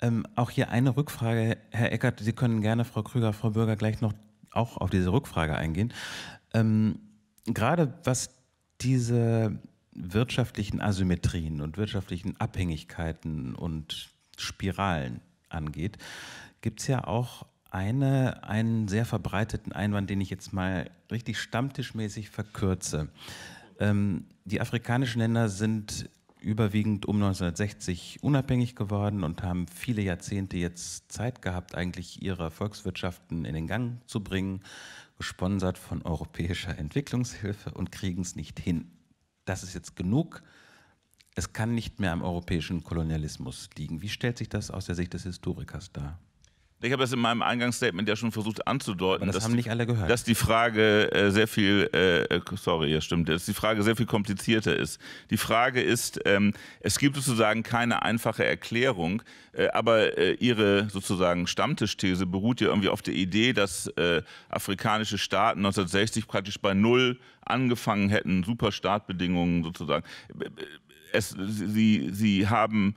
Ähm, auch hier eine Rückfrage, Herr Eckert. Sie können gerne, Frau Krüger, Frau Bürger, gleich noch auch auf diese Rückfrage eingehen. Ähm, gerade was diese wirtschaftlichen Asymmetrien und wirtschaftlichen Abhängigkeiten und Spiralen angeht, gibt es ja auch eine, einen sehr verbreiteten Einwand, den ich jetzt mal richtig stammtischmäßig verkürze. Ähm, die afrikanischen Länder sind überwiegend um 1960 unabhängig geworden und haben viele Jahrzehnte jetzt Zeit gehabt, eigentlich ihre Volkswirtschaften in den Gang zu bringen, gesponsert von europäischer Entwicklungshilfe und kriegen es nicht hin. Das ist jetzt genug. Es kann nicht mehr am europäischen Kolonialismus liegen. Wie stellt sich das aus der Sicht des Historikers dar? Ich habe das in meinem Eingangsstatement ja schon versucht anzudeuten. Das dass haben die, nicht alle gehört. Dass die Frage äh, sehr viel, äh, äh, sorry, ja stimmt, dass die Frage sehr viel komplizierter ist. Die Frage ist, ähm, es gibt sozusagen keine einfache Erklärung, äh, aber äh, Ihre sozusagen Stammtischthese beruht ja irgendwie auf der Idee, dass äh, afrikanische Staaten 1960 praktisch bei Null angefangen hätten, super Startbedingungen sozusagen. Es, sie, sie haben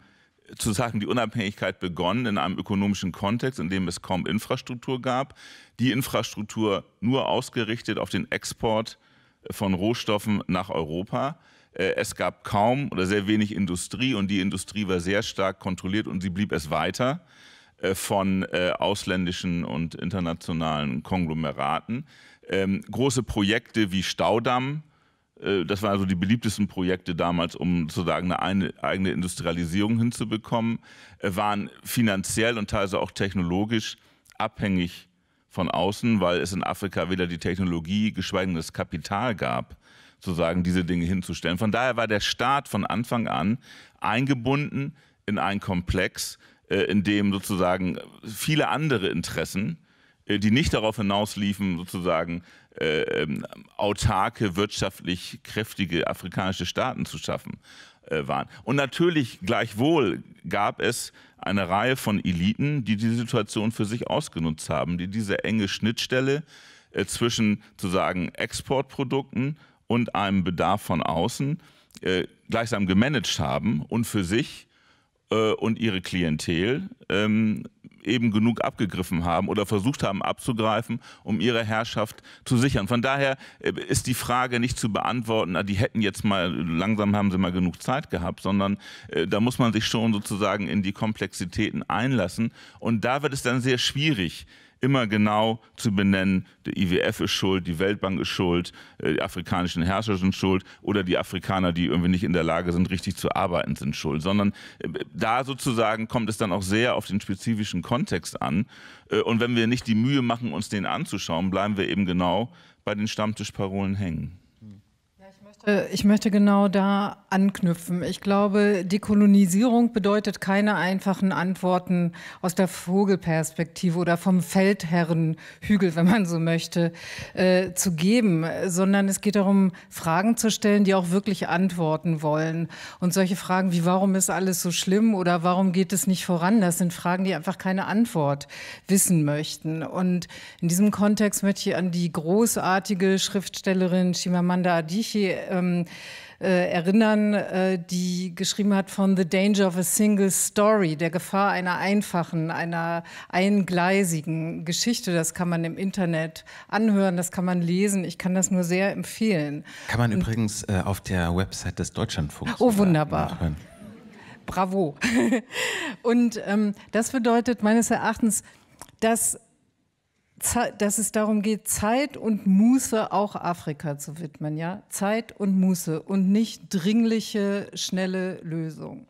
zu sagen, die Unabhängigkeit begonnen in einem ökonomischen Kontext, in dem es kaum Infrastruktur gab. Die Infrastruktur nur ausgerichtet auf den Export äh, von Rohstoffen nach Europa. Äh, es gab kaum oder sehr wenig Industrie und die Industrie war sehr stark kontrolliert und sie blieb es weiter äh, von ausländischen und internationalen Konglomeraten. Ähm, große Projekte wie Staudamm, äh, das waren also die beliebtesten Projekte damals, um sozusagen eine eigene Industrialisierung hinzubekommen, äh, waren finanziell und teilweise auch technologisch abhängig von außen, weil es in Afrika weder die Technologie, geschweige denn das Kapital gab, sozusagen diese Dinge hinzustellen. Von daher war der Staat von Anfang an eingebunden in einen Komplex, äh, in dem sozusagen viele andere Interessen, die nicht darauf hinausliefen, sozusagen äh, ähm, autarke, wirtschaftlich kräftige afrikanische Staaten zu schaffen äh, waren. Und natürlich gleichwohl gab es eine Reihe von Eliten, die die Situation für sich ausgenutzt haben, die diese enge Schnittstelle äh, zwischen zu sagen Exportprodukten und einem Bedarf von außen äh, gleichsam gemanagt haben und für sich äh, und ihre Klientel ähm, eben genug abgegriffen haben oder versucht haben abzugreifen, um ihre Herrschaft zu sichern. Von daher äh, ist die Frage nicht zu beantworten, ah, die hätten jetzt mal, langsam haben sie mal genug Zeit gehabt, sondern äh, da muss man sich schon sozusagen in die Komplexitäten einlassen. Und da wird es dann sehr schwierig, immer genau zu benennen, der IWF ist schuld, die Weltbank ist schuld, äh, die afrikanischen Herrscher sind schuld oder die Afrikaner, die irgendwie nicht in der Lage sind, richtig zu arbeiten, sind schuld, sondern äh, da sozusagen kommt es dann auch sehr auf den spezifischen Kontext an. Äh, und wenn wir nicht die Mühe machen, uns den anzuschauen, bleiben wir eben genau bei den Stammtischparolen hängen möchte, ich möchte genau da anknüpfen. Ich glaube, Dekolonisierung bedeutet keine einfachen Antworten aus der Vogelperspektive oder vom Feldherrenhügel, wenn man so möchte, äh, zu geben, sondern es geht darum, Fragen zu stellen, die auch wirklich antworten wollen. Und solche Fragen wie, warum ist alles so schlimm oder warum geht es nicht voran, das sind Fragen, die einfach keine Antwort wissen möchten. Und in diesem Kontext möchte ich an die großartige Schriftstellerin Chimamanda Adichie äh, ähm, äh, erinnern, äh, die geschrieben hat von The Danger of a Single Story, der Gefahr einer einfachen, einer eingleisigen Geschichte. Das kann man im Internet anhören, das kann man lesen. Ich kann das nur sehr empfehlen. Kann man Und, übrigens äh, auf der Website des Deutschlandfunks. Oh, wunderbar. Nachhören. Bravo. (laughs) Und ähm, das bedeutet meines Erachtens, dass dass es darum geht, Zeit und Muße auch Afrika zu widmen, ja? Zeit und Muße und nicht dringliche, schnelle Lösungen.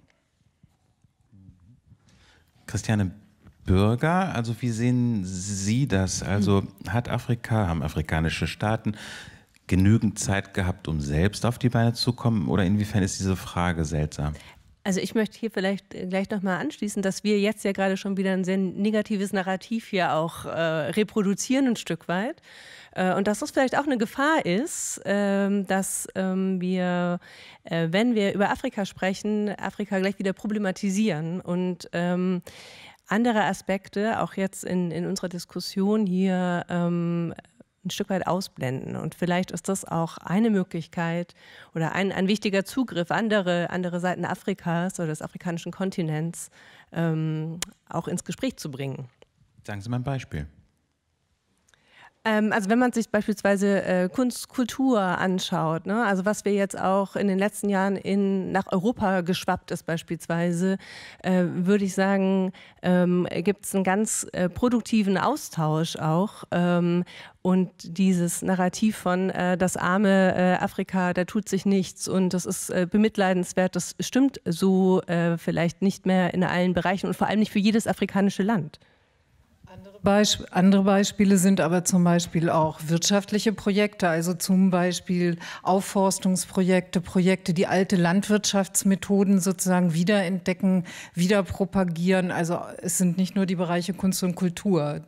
Christiane Bürger, also wie sehen Sie das? Also hat Afrika, haben afrikanische Staaten genügend Zeit gehabt, um selbst auf die Beine zu kommen? Oder inwiefern ist diese Frage seltsam? Also ich möchte hier vielleicht äh, gleich nochmal anschließen, dass wir jetzt ja gerade schon wieder ein sehr negatives Narrativ hier auch äh, reproduzieren ein Stück weit. Äh, und dass das vielleicht auch eine Gefahr ist, ähm, ähm, äh, dass wir, wenn wir über Afrika sprechen, Afrika gleich wieder problematisieren und ähm, andere Aspekte auch jetzt in, in unserer Diskussion hier ein Stück weit ausblenden. Und vielleicht ist das auch eine Möglichkeit oder ein, ein wichtiger Zugriff, andere, andere Seiten Afrikas oder des afrikanischen Kontinents ähm, auch ins Gespräch zu bringen. Sagen Sie mal ein Beispiel. Ähm, also wenn man sich beispielsweise äh, Kunst, Kultur anschaut, ne? also was wir jetzt auch in den letzten Jahren in, nach Europa geschwappt ist beispielsweise, äh, würde ich sagen, ähm, gibt es einen ganz äh, produktiven Austausch auch. Ähm, und dieses Narrativ von äh, das arme äh, Afrika, da tut sich nichts und das ist äh, bemitleidenswert, das stimmt so vielleicht nicht mehr in allen Bereichen und vor allem nicht für jedes afrikanische Land. Andere, Beisp andere Beispiele sind aber zum Beispiel auch wirtschaftliche Projekte, also zum Beispiel Aufforstungsprojekte, Projekte, die alte Landwirtschaftsmethoden sozusagen wiederentdecken, wieder propagieren. Also es sind nicht nur die Bereiche Kunst und Kultur,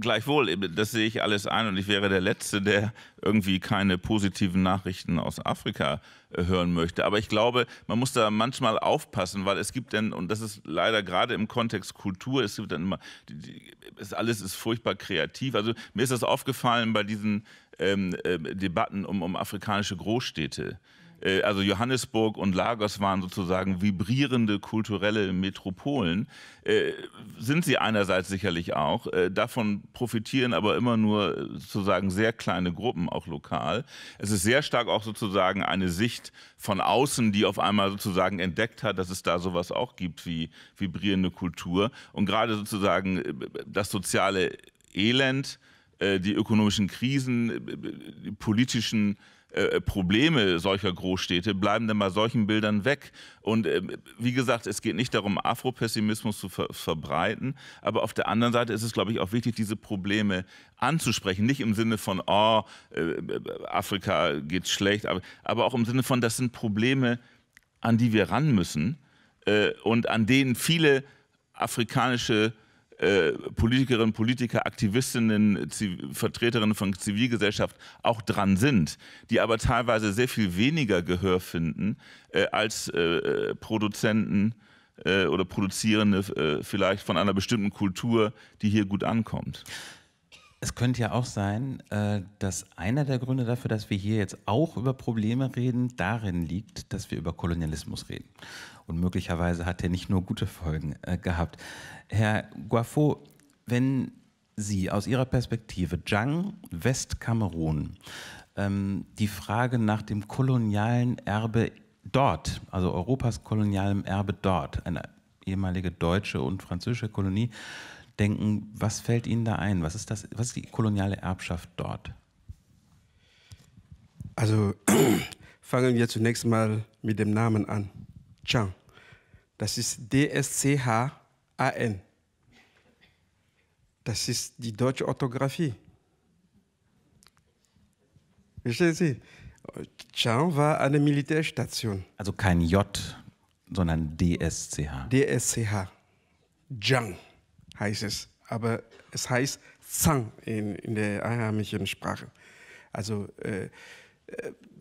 gleichwohl, das sehe ich alles ein und ich wäre der Letzte, der irgendwie keine positiven Nachrichten aus Afrika äh, hören möchte. Aber ich glaube, man muss da manchmal aufpassen, weil es gibt denn, und das ist leider gerade im Kontext Kultur, es gibt dann immer, die, die, es, alles ist furchtbar kreativ. Also mir ist das aufgefallen bei diesen ähm, äh, Debatten um, um afrikanische Großstädte. Äh, also Johannesburg und Lagos waren sozusagen vibrierende kulturelle Metropolen, äh, sind sie einerseits sicherlich auch. Äh, davon profitieren aber immer nur sozusagen sehr kleine Gruppen, auch lokal. Es ist sehr stark auch sozusagen eine Sicht von außen, die auf einmal sozusagen entdeckt hat, dass es da sowas auch gibt wie vibrierende Kultur. Und gerade sozusagen das soziale Elend, die ökonomischen Krisen, die politischen äh, äh, Probleme solcher Großstädte bleiben denn bei solchen Bildern weg. Und äh, wie gesagt, es geht nicht darum, Afropessimismus zu ver verbreiten, aber auf der anderen Seite ist es, glaube ich, auch wichtig, diese Probleme anzusprechen. Nicht im Sinne von, oh, äh, äh Afrika geht schlecht, aber, aber auch im Sinne von, das sind Probleme, an die wir ran müssen äh, und an denen viele afrikanische äh, Politikerinnen, Politiker, Aktivistinnen, Ziv Vertreterinnen von Zivilgesellschaft auch dran sind, die aber teilweise sehr viel weniger Gehör finden äh, als äh, Produzenten äh, oder Produzierende äh, vielleicht von einer bestimmten Kultur, die hier gut ankommt. Es könnte ja auch sein, äh, dass einer der Gründe dafür, dass wir hier jetzt auch über Probleme reden, darin liegt, dass wir über Kolonialismus reden. Und möglicherweise hat er nicht nur gute Folgen äh, gehabt. Herr Guafo, wenn Sie aus Ihrer Perspektive Jang, Westkamerun, ähm, die Frage nach dem kolonialen Erbe dort, also Europas kolonialem Erbe dort, eine ehemalige deutsche und französische Kolonie, denken, was fällt Ihnen da ein? Was ist, das, was ist die koloniale Erbschaft dort? Also (clears throat) fangen wir zunächst mal mit dem Namen an. Chang. Das ist D-S-C-H-A-N. Das ist die deutsche Orthographie. Verstehen Sie? Chang war eine Militärstation. Also kein J, sondern D-S-C-H. D-S-C-H. Jiang heißt es, aber es heißt Zang in, in der einheimischen Sprache. Also äh, äh,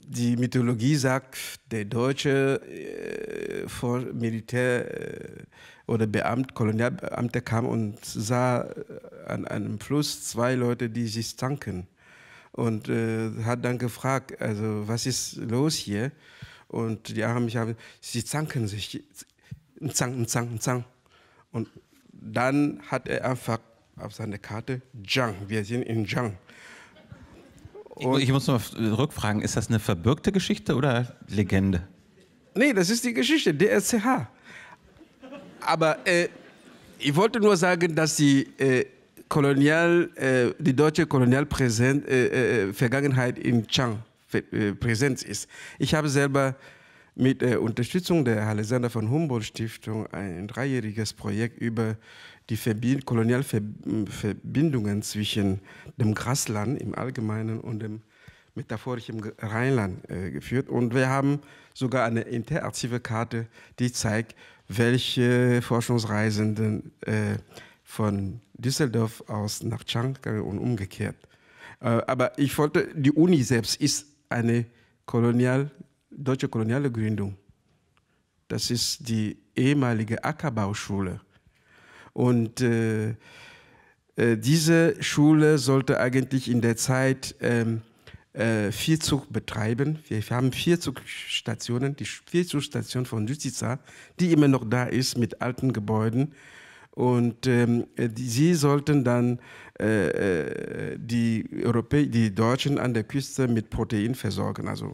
die Mythologie sagt, der deutsche äh, vor Militär äh, oder Beamt, Kolonialbeamter kam und sah äh, an einem Fluss zwei Leute, die sich zanken. Und äh, hat dann gefragt, also was ist los hier? Und die Aramäer haben, sie zanken sich, zang, zang, zang. Und dann hat er einfach auf seine Karte Zhang. Wir sind in Zhang. Und ich muss noch rückfragen, ist das eine verbürgte Geschichte oder Legende? Nee, das ist die Geschichte, DSCH. Aber äh, ich wollte nur sagen, dass die, äh, Kolonial, äh, die deutsche Kolonialvergangenheit äh, äh, äh, in Chang präsent ist. Ich habe selber mit der Unterstützung der Alexander von Humboldt Stiftung ein dreijähriges Projekt über die Verbind Kolonialverbindungen hm, zwischen dem Grasland im Allgemeinen und dem metaphorischen Rheinland äh, geführt. Und wir haben sogar eine interaktive Karte, die zeigt, welche Forschungsreisenden äh, von Düsseldorf aus nach Chang und umgekehrt. Äh, aber ich wollte, die Uni selbst ist eine kolonial deutsche koloniale Gründung. Das ist die ehemalige Ackerbauschule. Und äh, äh, diese Schule sollte eigentlich in der Zeit ähm, äh, Vierzug betreiben. Wir, haben Vierzugstationen, die Vierzugstation von Justiza, die immer noch da ist mit alten Gebäuden. Und ähm, die, sie sollten dann äh, äh die, Europä die Deutschen an der Küste mit Protein versorgen, also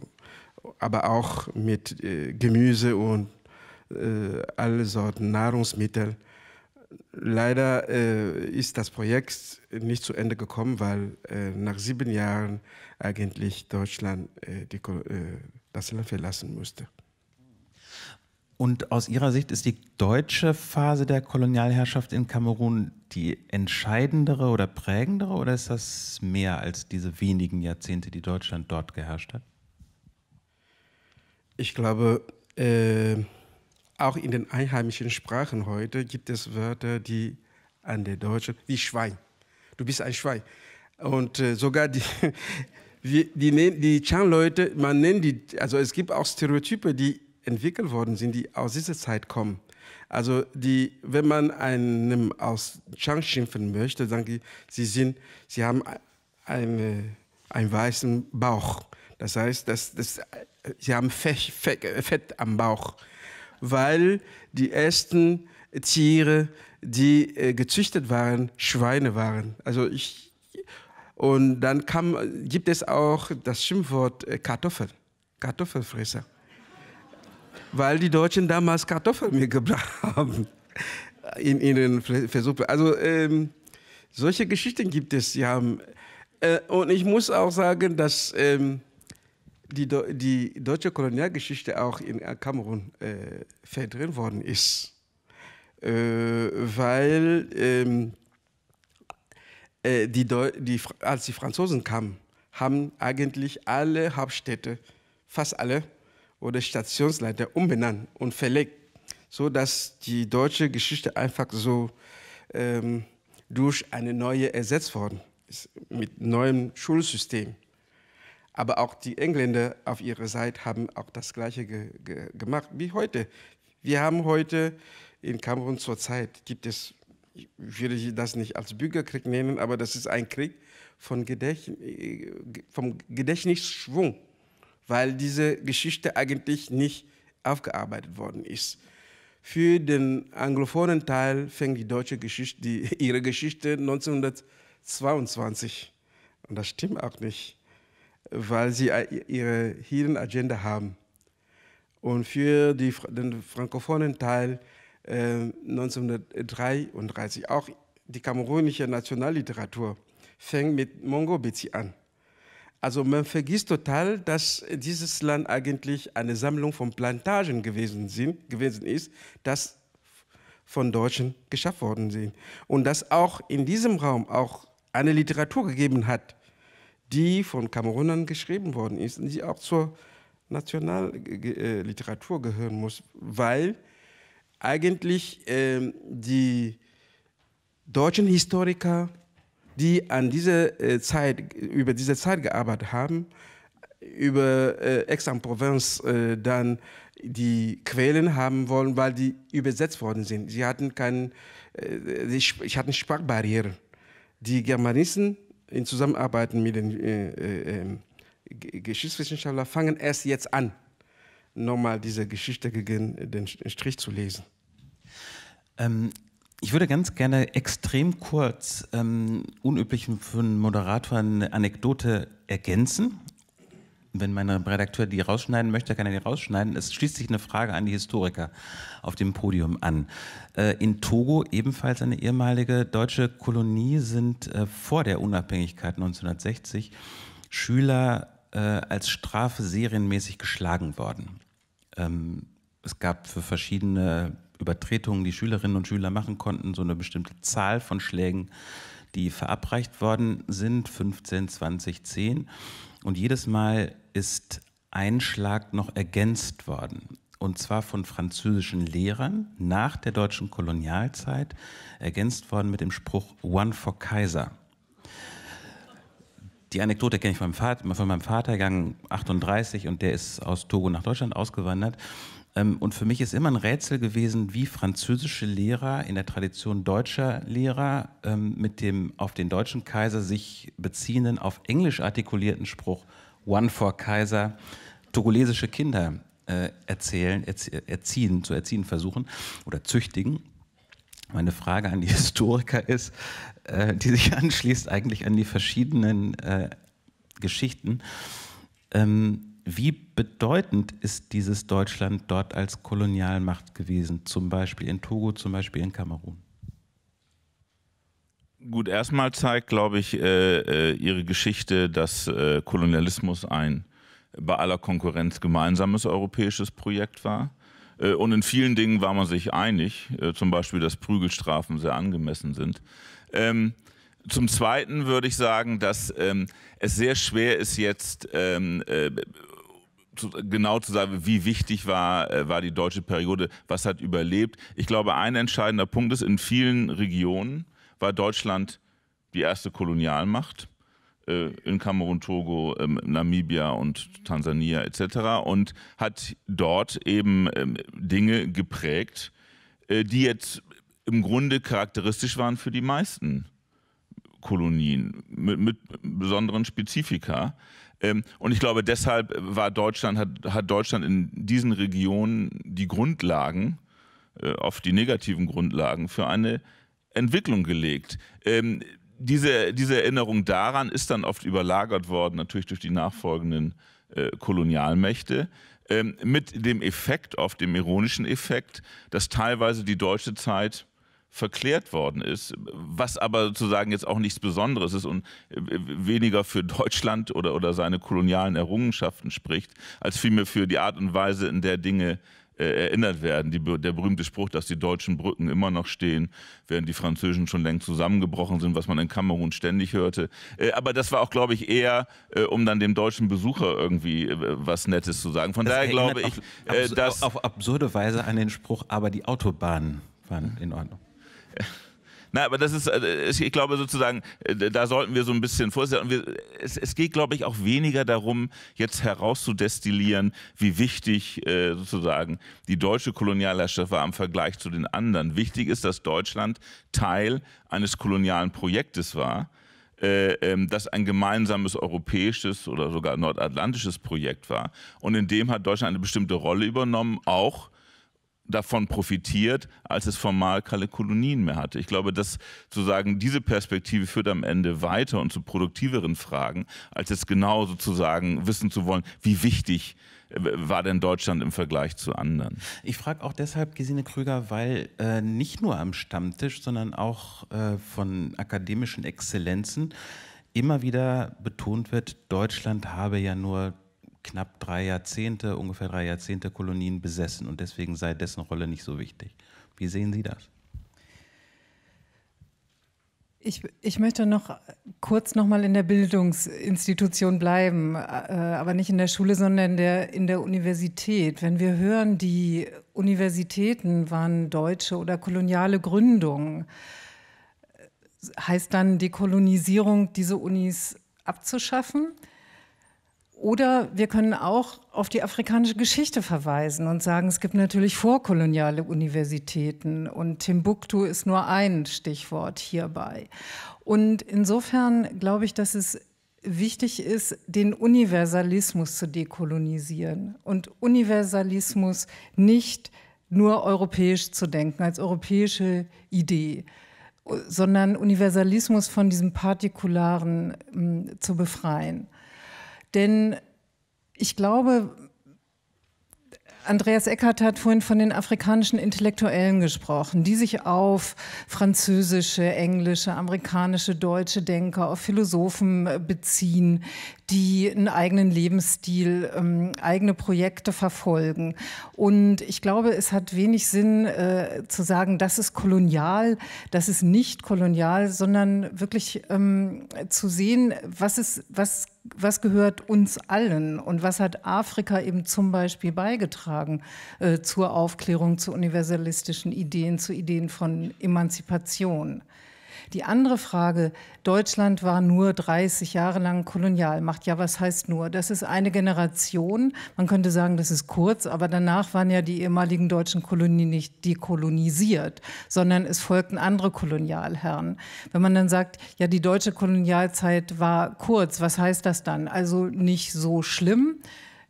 aber auch mit äh, Gemüse und äh, alle Sorten Nahrungsmittel. Leider äh, ist das Projekt nicht zu Ende gekommen, weil äh, nach sieben Jahren eigentlich Deutschland äh, die, äh, das Land verlassen musste. Und aus Ihrer Sicht ist die deutsche Phase der Kolonialherrschaft in Kamerun die entscheidendere oder prägendere oder ist das mehr als diese wenigen Jahrzehnte, die Deutschland dort geherrscht hat? Ich glaube, äh, auch in den einheimischen Sprachen heute gibt es Wörter, die an der Deutschen, wie Schwein. Du bist ein Schwein. Und äh, sogar die, (laughs) die, die, die Chan-Leute, man nennt die, also es gibt auch Stereotype, die entwickelt worden sind, die aus dieser Zeit kommen. Also die, wenn man einem aus Chang schimpfen möchte, sagen die, sie sind, sie haben einen, einen weißen Bauch. Das heißt, das, das, sie haben Fett am Bauch, weil die ersten Tiere, die äh, gezüchtet waren, Schweine waren. Also ich, und dann kam, gibt es auch das Schimpfwort äh, Kartoffel, Kartoffelfresser, weil die Deutschen damals Kartoffeln mir gebracht (laughs) haben in ihren Versuchen. Also ähm, solche Geschichten gibt es. Sie haben, äh, und ich muss auch sagen, dass ähm, die, die deutsche Kolonialgeschichte auch in Kamerun äh, verdrehen worden ist. Äh, weil ähm, äh, die, die, als die Franzosen kamen, haben eigentlich alle Hauptstädte, fast alle, oder Stationsleiter umbenannt und verlegt, sodass die deutsche Geschichte einfach so ähm, durch eine neue ersetzt worden ist, mit neuem Schulsystem. Aber auch die Engländer auf ihrer Seite haben auch das Gleiche ge ge gemacht wie heute. Wir haben heute in Kamerun zurzeit, gibt es, ich würde das nicht als Bürgerkrieg nennen, aber das ist ein Krieg von Gedächt äh, vom Gedächtnisschwung, weil diese Geschichte eigentlich nicht aufgearbeitet worden ist. Für den anglophonen Teil fängt die deutsche Geschichte, die, (laughs) ihre Geschichte 1922. Und das stimmt auch nicht weil sie ihre Hidden Agenda haben. Und für die, den frankophonen Teil äh, 1933 auch die kamerunische Nationalliteratur fängt mit Mongo Betsi an. Also man vergisst total, dass dieses Land eigentlich eine Sammlung von Plantagen gewesen, sind, gewesen ist, das von Deutschen geschafft worden sind. Und dass auch in diesem Raum auch eine Literatur gegeben hat, die von Kamerunern geschrieben worden ist und die auch zur Nationalliteratur gehören muss, weil eigentlich äh, die deutschen Historiker, die an dieser äh, Zeit, über diese Zeit gearbeitet haben, über äh, Aix-en-Provence äh, dann die Quellen haben wollen, weil die übersetzt worden sind. Sie hatten keinen, äh, ich hatten Sprachbarriere. Die Germanisten in Zusammenarbeit mit den äh, äh, ähm, Geschichtswissenschaftlern fangen erst jetzt an, nochmal diese Geschichte gegen den Strich zu lesen. Ähm, ich würde ganz gerne extrem kurz, ähm, unüblich für einen Moderator, eine Anekdote ergänzen wenn mein Redakteur die rausschneiden möchte, kann er die rausschneiden. Es schließt sich eine Frage an die Historiker auf dem Podium an. Äh, in Togo, ebenfalls eine ehemalige deutsche Kolonie, sind äh, vor der Unabhängigkeit 1960 Schüler äh, als Strafe serienmäßig geschlagen worden. Ähm, es gab für verschiedene Übertretungen, die Schülerinnen und Schüler machen konnten, so eine bestimmte Zahl von Schlägen, die verabreicht worden sind, 15, 20, 10. Und jedes Mal ist ein Schlag noch ergänzt worden. Und zwar von französischen Lehrern nach der deutschen Kolonialzeit, ergänzt worden mit dem Spruch One for Kaiser. Die Anekdote kenne ich von meinem Vater, von meinem Vater Gang 38 und der ist aus Togo nach Deutschland ausgewandert. Ähm, und für mich ist immer ein Rätsel gewesen, wie französische Lehrer in der Tradition deutscher Lehrer ähm, mit dem auf den deutschen Kaiser sich beziehenden, auf englisch artikulierten Spruch One for Kaiser togolesische Kinder äh, erzählen, erziehen, zu erziehen versuchen oder züchtigen. Meine Frage an die (laughs) Historiker ist, äh, die sich (laughs) anschließt eigentlich an die verschiedenen äh, Geschichten. Ähm, wie bedeutend ist dieses Deutschland dort als Kolonialmacht gewesen, zum Beispiel in Togo, zum Beispiel in Kamerun? Gut, erstmal zeigt, glaube ich, äh, äh, Ihre Geschichte, dass äh, Kolonialismus ein bei aller Konkurrenz gemeinsames europäisches Projekt war. Äh, und in vielen Dingen war man sich einig, äh, zum Beispiel, dass Prügelstrafen sehr angemessen sind. Ähm, zum Zweiten würde ich sagen, dass ähm, es sehr schwer ist, jetzt ähm, äh, genau zu sagen, wie wichtig war, war die deutsche Periode, was hat überlebt. Ich glaube, ein entscheidender Punkt ist, in vielen Regionen war Deutschland die erste Kolonialmacht äh, in Kamerun, Togo, ähm, Namibia und Tansania etc. und hat dort eben ähm, Dinge geprägt, äh, die jetzt im Grunde charakteristisch waren für die meisten Kolonien mit, mit besonderen Spezifika. Ähm, und ich glaube, deshalb war Deutschland, hat, hat Deutschland in diesen Regionen die Grundlagen, oft äh, die negativen Grundlagen für eine Entwicklung gelegt. Ähm, diese, diese Erinnerung daran ist dann oft überlagert worden, natürlich durch die nachfolgenden äh, Kolonialmächte, ähm, mit dem Effekt, oft dem ironischen Effekt, dass teilweise die deutsche Zeit verklärt worden ist, was aber sozusagen jetzt auch nichts Besonderes ist und äh, weniger für Deutschland oder, oder seine kolonialen Errungenschaften spricht, als vielmehr für die Art und Weise, in der Dinge äh, äh, erinnert werden. Die, der berühmte Spruch, dass die deutschen Brücken immer noch stehen, während die französischen schon längst zusammengebrochen sind, was man in Kamerun ständig hörte. Äh, aber das war auch, glaube ich, eher, äh, um dann dem deutschen Besucher irgendwie äh, was Nettes zu sagen. Von das daher glaube ich, äh, abs dass... Auf absurde Weise an den Spruch, aber die Autobahnen waren in Ordnung. (laughs) Nein, aber das ist, äh, ich glaube sozusagen, äh, da sollten wir so ein bisschen vorsichtig sein. Es, es, geht, glaube ich, auch weniger darum, jetzt herauszudestillieren, wie wichtig äh, sozusagen die deutsche Kolonialherrschaft war im Vergleich zu den anderen. Wichtig ist, dass Deutschland Teil eines kolonialen Projektes war äh, ähm, das ein gemeinsames europäisches oder sogar nordatlantisches Projekt war. Und in dem hat Deutschland eine bestimmte Rolle übernommen, auch davon profitiert, als es formal keine Kolonien mehr hatte. Ich glaube, dass sozusagen diese Perspektive führt am Ende weiter und zu produktiveren Fragen, als es genau sozusagen wissen zu wollen, wie wichtig äh, war denn Deutschland im Vergleich zu anderen? Ich frage auch deshalb Gesine Krüger, weil äh, nicht nur am Stammtisch, sondern auch äh, von akademischen Exzellenzen immer wieder betont wird, Deutschland habe ja nur knapp drei Jahrzehnte, ungefähr drei Jahrzehnte Kolonien besessen und deswegen sei dessen Rolle nicht so wichtig. Wie sehen Sie das? Ich, ich möchte noch kurz nochmal in der Bildungsinstitution bleiben, äh, aber nicht in der Schule, sondern in der, in der Universität. Wenn wir hören, die Universitäten waren deutsche oder koloniale Gründungen, heißt dann die Kolonisierung, diese Unis abzuschaffen? Oder wir können auch auf die afrikanische Geschichte verweisen und sagen, es gibt natürlich vorkoloniale Universitäten und Timbuktu ist nur ein Stichwort hierbei. Und insofern glaube ich, dass es wichtig ist, den Universalismus zu dekolonisieren und Universalismus nicht nur europäisch zu denken, als europäische Idee, sondern Universalismus von diesem Partikularen mh, hm, zu befreien. Denn ich glaube, Andreas Eckhardt hat vorhin von den afrikanischen Intellektuellen gesprochen, die sich auf französische, englische, amerikanische, deutsche Denker, auf Philosophen äh, beziehen, die einen eigenen Lebensstil, ähm, eigene Projekte verfolgen. Und ich glaube, es hat wenig Sinn äh, zu sagen, das ist kolonial, das ist nicht kolonial, sondern wirklich ähm, zu sehen, was ist, was was gehört uns allen und was hat Afrika eben zum Beispiel beigetragen äh, zur Aufklärung, zu universalistischen Ideen, zu Ideen von Emanzipation. Die andere Frage, Deutschland war nur 30 Jahre lang Kolonialmacht. Ja, was heißt nur? Das ist eine Generation. Man könnte sagen, das ist kurz, aber danach waren ja die ehemaligen deutschen Kolonien nicht dekolonisiert, sondern es folgten andere Kolonialherren. Wenn man dann sagt, ja, die deutsche Kolonialzeit war kurz, was heißt das dann? Also nicht so schlimm.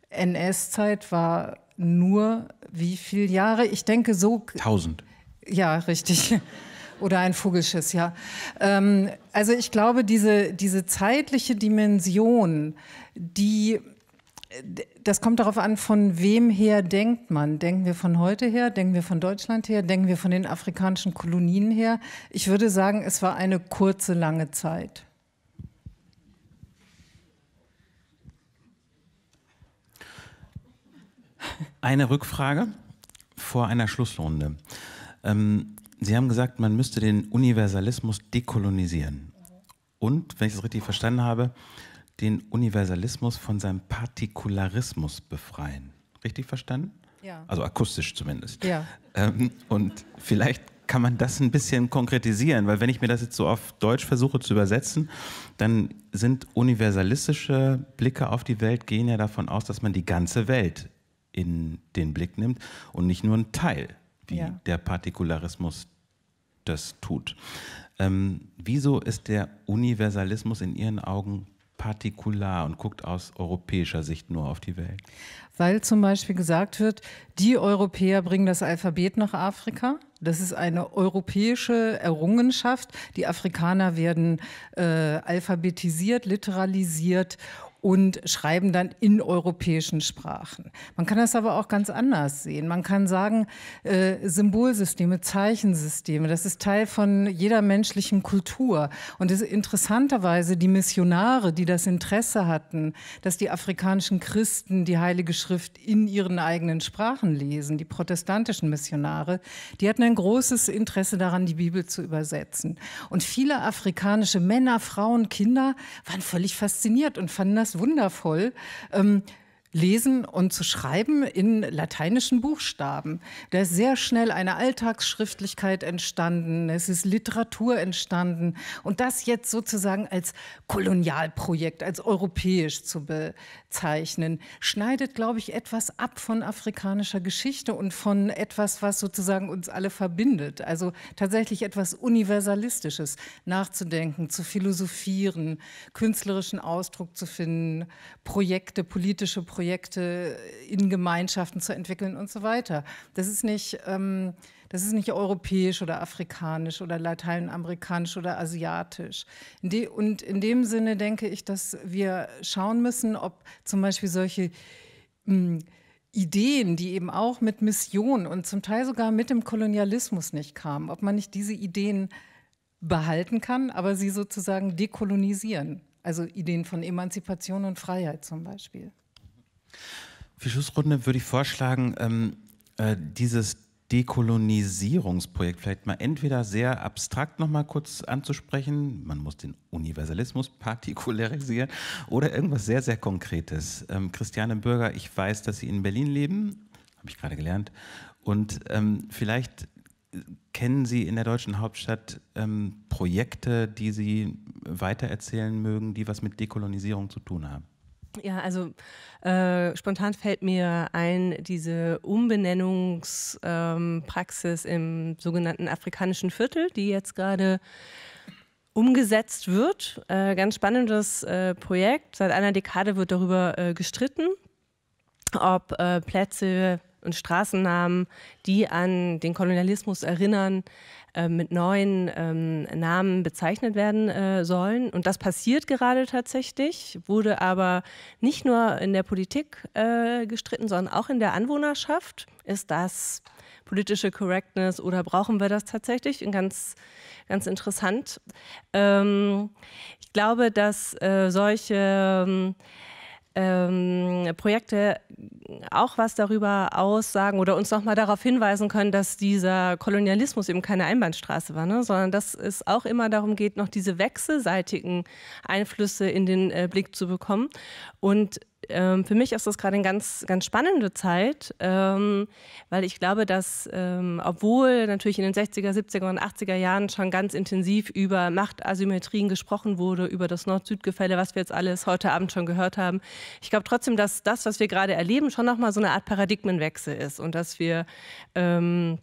NS-Zeit war nur wie viele Jahre? Ich denke so. Tausend. Ja, richtig. Oder ein Vogelschiss, ja. Ähm, also ich glaube, diese, diese zeitliche Dimension, die das kommt darauf an, von wem her denkt man. Denken wir von heute her, denken wir von Deutschland her, denken wir von den afrikanischen Kolonien her. Ich würde sagen, es war eine kurze, lange Zeit. Eine Rückfrage vor einer Schlussrunde. Ähm, Sie haben gesagt, man müsste den Universalismus dekolonisieren. Und, wenn ich es richtig verstanden habe, den Universalismus von seinem Partikularismus befreien. Richtig verstanden? Ja. Also akustisch zumindest. Ja. Ähm, und vielleicht kann man das ein bisschen konkretisieren, weil wenn ich mir das jetzt so auf Deutsch versuche zu übersetzen, dann sind universalistische Blicke auf die Welt gehen ja davon aus, dass man die ganze Welt in den Blick nimmt und nicht nur einen Teil die ja. der Partikularismus das tut. Ähm, wieso ist der Universalismus in Ihren Augen partikular und guckt aus europäischer Sicht nur auf die Welt? Weil zum Beispiel gesagt wird, die Europäer bringen das Alphabet nach Afrika. Das ist eine europäische Errungenschaft. Die Afrikaner werden äh, alphabetisiert, literalisiert und schreiben dann in europäischen Sprachen. Man kann das aber auch ganz anders sehen. Man kann sagen, äh, Symbolsysteme, Zeichensysteme, das ist Teil von jeder menschlichen Kultur. Und es, interessanterweise die Missionare, die das Interesse hatten, dass die afrikanischen Christen die Heilige Schrift in ihren eigenen Sprachen lesen, die protestantischen Missionare, die hatten ein großes Interesse daran, die Bibel zu übersetzen. Und viele afrikanische Männer, Frauen, Kinder waren völlig fasziniert und fanden das wundervoll. Ähm, lesen und zu schreiben in lateinischen Buchstaben. Da ist sehr schnell eine Alltagsschriftlichkeit entstanden, es ist Literatur entstanden und das jetzt sozusagen als Kolonialprojekt, als europäisch zu bezeichnen, schneidet, glaube ich, etwas ab von afrikanischer Geschichte und von etwas, was sozusagen uns alle verbindet. Also tatsächlich etwas Universalistisches, nachzudenken, zu philosophieren, künstlerischen Ausdruck zu finden, Projekte, politische Projekte, Projekte in Gemeinschaften zu entwickeln und so weiter. Das ist nicht, ähm, das ist nicht europäisch oder afrikanisch oder lateinamerikanisch oder asiatisch. In die, und in dem Sinne denke ich, dass wir schauen müssen, ob zum Beispiel solche mh, hm, Ideen, die eben auch mit Mission und zum Teil sogar mit dem Kolonialismus nicht kamen, ob man nicht diese Ideen behalten kann, aber sie sozusagen dekolonisieren. Also Ideen von Emanzipation und Freiheit zum Beispiel. Für Schlussrunde würde ich vorschlagen, ähm, äh, dieses Dekolonisierungsprojekt vielleicht mal entweder sehr abstrakt noch mal kurz anzusprechen, man muss den Universalismus (laughs) partikularisieren, oder irgendwas sehr, sehr Konkretes. Ähm, Christiane Bürger, ich weiß, dass Sie in Berlin leben, habe ich gerade gelernt, und ähm, vielleicht äh, kennen Sie in der deutschen Hauptstadt ähm, Projekte, die Sie weitererzählen mögen, die was mit Dekolonisierung zu tun haben? Ja, also äh, spontan fällt mir ein, diese Umbenennungspraxis ähm, im sogenannten afrikanischen Viertel, die jetzt gerade umgesetzt wird. Äh, ganz spannendes äh, Projekt. Seit einer Dekade wird darüber äh, gestritten, ob äh, Plätze und Straßennamen, die an den Kolonialismus erinnern, äh, mit neuen ähm, Namen bezeichnet werden äh, sollen. Und das passiert gerade tatsächlich, wurde aber nicht nur in der Politik äh, gestritten, sondern auch in der Anwohnerschaft. Ist das politische Correctness oder brauchen wir das tatsächlich? Ganz, ganz interessant. Ähm, ich glaube, dass äh, solche ähm, ähm, Projekte auch was darüber aussagen oder uns nochmal darauf hinweisen können, dass dieser Kolonialismus eben keine Einbahnstraße war, ne? sondern dass es auch immer darum geht, noch diese wechselseitigen Einflüsse in den äh, Blick zu bekommen. Und ähm, für mich ist das gerade eine ganz, ganz spannende Zeit, ähm, weil ich glaube, dass ähm, obwohl natürlich in den 60er, 70er und 80er Jahren schon ganz intensiv über Machtasymmetrien gesprochen wurde, über das Nord-Süd-Gefälle, was wir jetzt alles heute Abend schon gehört haben, ich glaube trotzdem, dass das, was wir gerade erleben, schon nochmal so eine Art Paradigmenwechsel ist und dass wir ähm,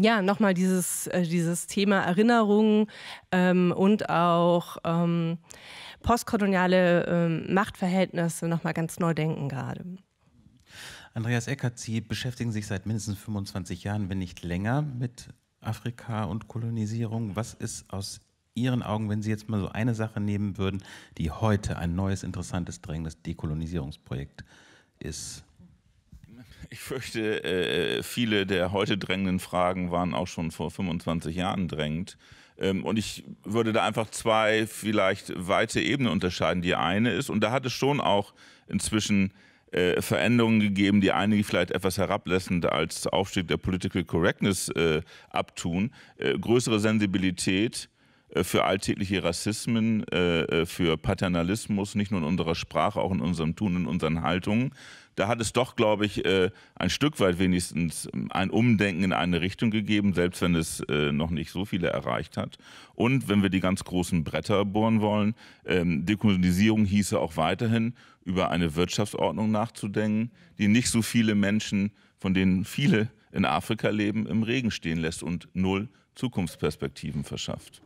ja, nochmal dieses, äh, dieses Thema Erinnerung ähm, und auch ähm, postkoloniale ähm, Machtverhältnisse nochmal ganz neu denken gerade. Andreas Eckert, Sie beschäftigen sich seit mindestens 25 Jahren, wenn nicht länger, mit Afrika und Kolonisierung. Was ist aus Ihren Augen, wenn Sie jetzt mal so eine Sache nehmen würden, die heute ein neues, interessantes, drängendes Dekolonisierungsprojekt ist? Ich fürchte, äh, äh, viele der heute drängenden Fragen waren auch schon vor 25 Jahren drängend. Ähm, und ich würde da einfach zwei vielleicht weite Ebenen unterscheiden. Die eine ist, und da hat es schon auch inzwischen äh, Veränderungen gegeben, die einige vielleicht etwas herablassend als Aufstieg der Political Correctness äh, abtun, äh, größere Sensibilität äh, für alltägliche Rassismen, äh, äh, für Paternalismus, nicht nur in unserer Sprache, auch in unserem Tun, in unseren Haltungen. Da hat es doch, glaube ich, ein Stück weit wenigstens ähm, ein Umdenken in eine Richtung gegeben, selbst wenn es noch nicht so viele erreicht hat. Und wenn wir die ganz großen Bretter bohren wollen, ähm, Dekolonisierung hieße auch weiterhin, über eine Wirtschaftsordnung nachzudenken, die nicht so viele Menschen, von denen viele in Afrika leben, im Regen stehen lässt und null Zukunftsperspektiven verschafft.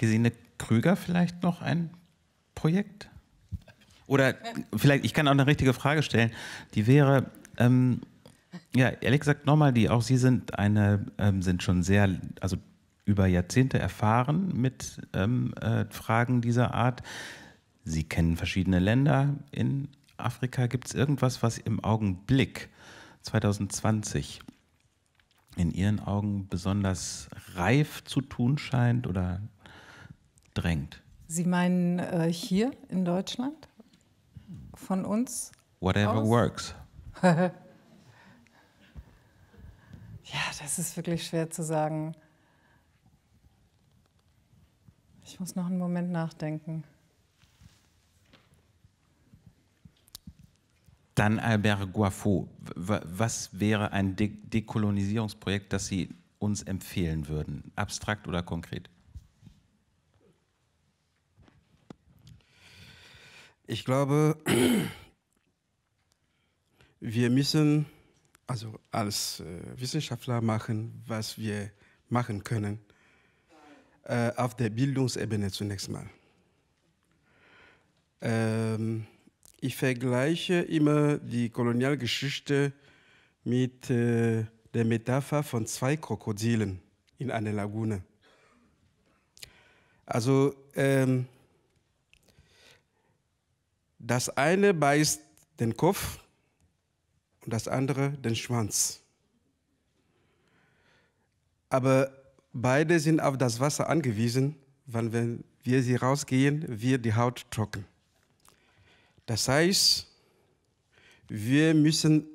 Gesine Krüger vielleicht noch ein Projekt? Oder vielleicht, ich kann auch eine richtige Frage stellen, die wäre, ähm, ja, ehrlich gesagt, nochmal, die auch Sie sind eine, ähm, sind schon sehr, also über Jahrzehnte erfahren mit ähm, äh, Fragen dieser Art. Sie kennen verschiedene Länder in Afrika. Gibt es irgendwas, was im Augenblick 2020 in Ihren Augen besonders reif zu tun scheint oder drängt. Sie meinen äh, hier in Deutschland? Von uns? Whatever aus? works. (laughs) ja, das ist wirklich schwer zu sagen. Ich muss noch einen Moment nachdenken. Dann Albert Guafou, was wäre ein De Dekolonisierungsprojekt, das Sie uns empfehlen würden, abstrakt oder konkret? Ich glaube, wir müssen also als äh, Wissenschaftler machen, was wir machen können, äh, auf der Bildungsebene zunächst mal. Ähm, ich vergleiche immer die Kolonialgeschichte mit äh, der Metapher von zwei Krokodilen in einer Lagune. Also ähm, das eine beißt den Kopf und das andere den Schwanz. Aber beide sind auf das Wasser angewiesen, weil wenn wir sie rausgehen, wird die Haut trocken. Das heißt, wir müssen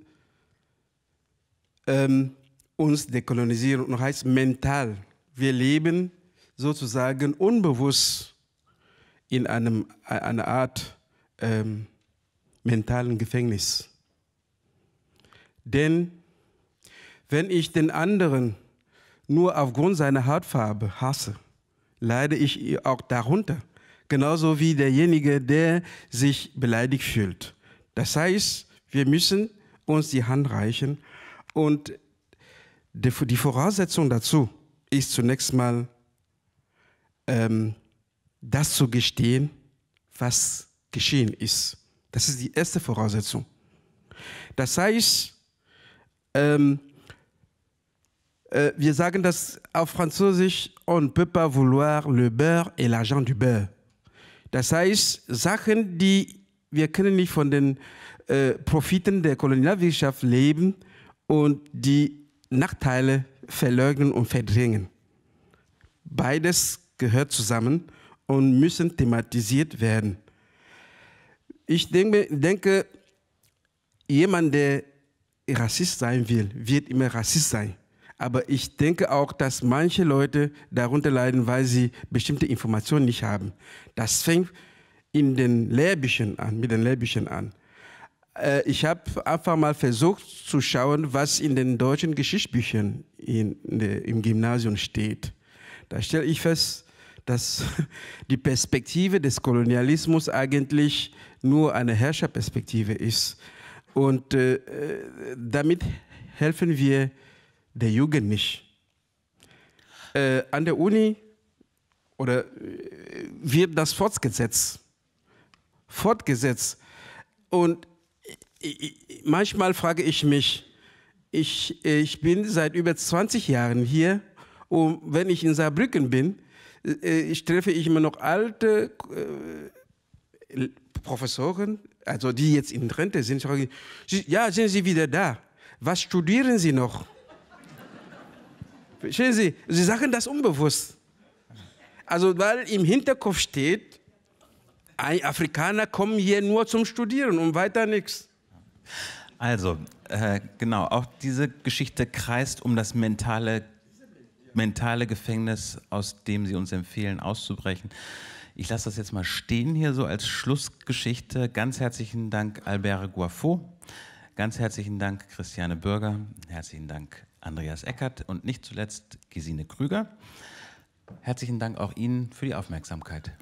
ähm, uns dekolonisieren und heißt mental. Wir leben sozusagen unbewusst in einem, einer Art ähm, mentalen Gefängnis. Denn wenn ich den anderen nur aufgrund seiner Hautfarbe hasse, leide ich auch darunter. Genauso wie derjenige, der sich beleidigt fühlt. Das heißt, wir müssen uns die Hand reichen. Und die Voraussetzung dazu ist zunächst mal, ähm, das zu gestehen, was geschehen ist. Das ist die erste Voraussetzung. Das heißt, ähm, äh, wir sagen das auf Französisch, on ne peut pas vouloir le beurre et l'argent du beurre. Das heißt, Sachen, die wir können nicht von den äh, Profiten der Kolonialwirtschaft leben und die Nachteile verleugnen und verdrängen. Beides gehört zusammen und müssen thematisiert werden. Ich denke, denke jemand, der Rassist sein will, wird immer Rassist sein. Aber ich denke auch, dass manche Leute darunter leiden, weil sie bestimmte Informationen nicht haben. Das fängt in den Lehrbüchern an, mit den Lehrbüchern an. Äh, ich habe einfach mal versucht zu schauen, was in den deutschen Geschichtsbüchern in, in der, im Gymnasium steht. Da stelle ich fest, dass (laughs) die Perspektive des Kolonialismus eigentlich nur eine Herrscherperspektive ist. Und äh, damit helfen wir der Jugend nicht. Äh, an der Uni oder äh, wird das fortgesetzt. Fortgesetzt. Und äh, äh, manchmal frage ich mich, ich, ich bin seit über 20 Jahren hier und wenn ich in Saarbrücken bin, ich treffe ich immer noch alte äh, Professoren, also die jetzt in Rente sind, fragen, ja, sind Sie wieder da? Was studieren Sie noch? Verstehen Sie? Sie sagen das unbewusst. Also, weil im Hinterkopf steht, ein Afrikaner kommen hier nur zum Studieren und weiter nichts. Also, äh, genau, auch diese Geschichte kreist um das mentale, mentale Gefängnis, aus dem Sie uns empfehlen, auszubrechen. Ich lasse das jetzt mal stehen hier so als Schlussgeschichte. Ganz herzlichen Dank, Albert Guafot. Ganz herzlichen Dank, Christiane Bürger. Herzlichen Dank, Andreas Eckert. Und nicht zuletzt, Gesine Krüger. Herzlichen Dank auch Ihnen für die Aufmerksamkeit.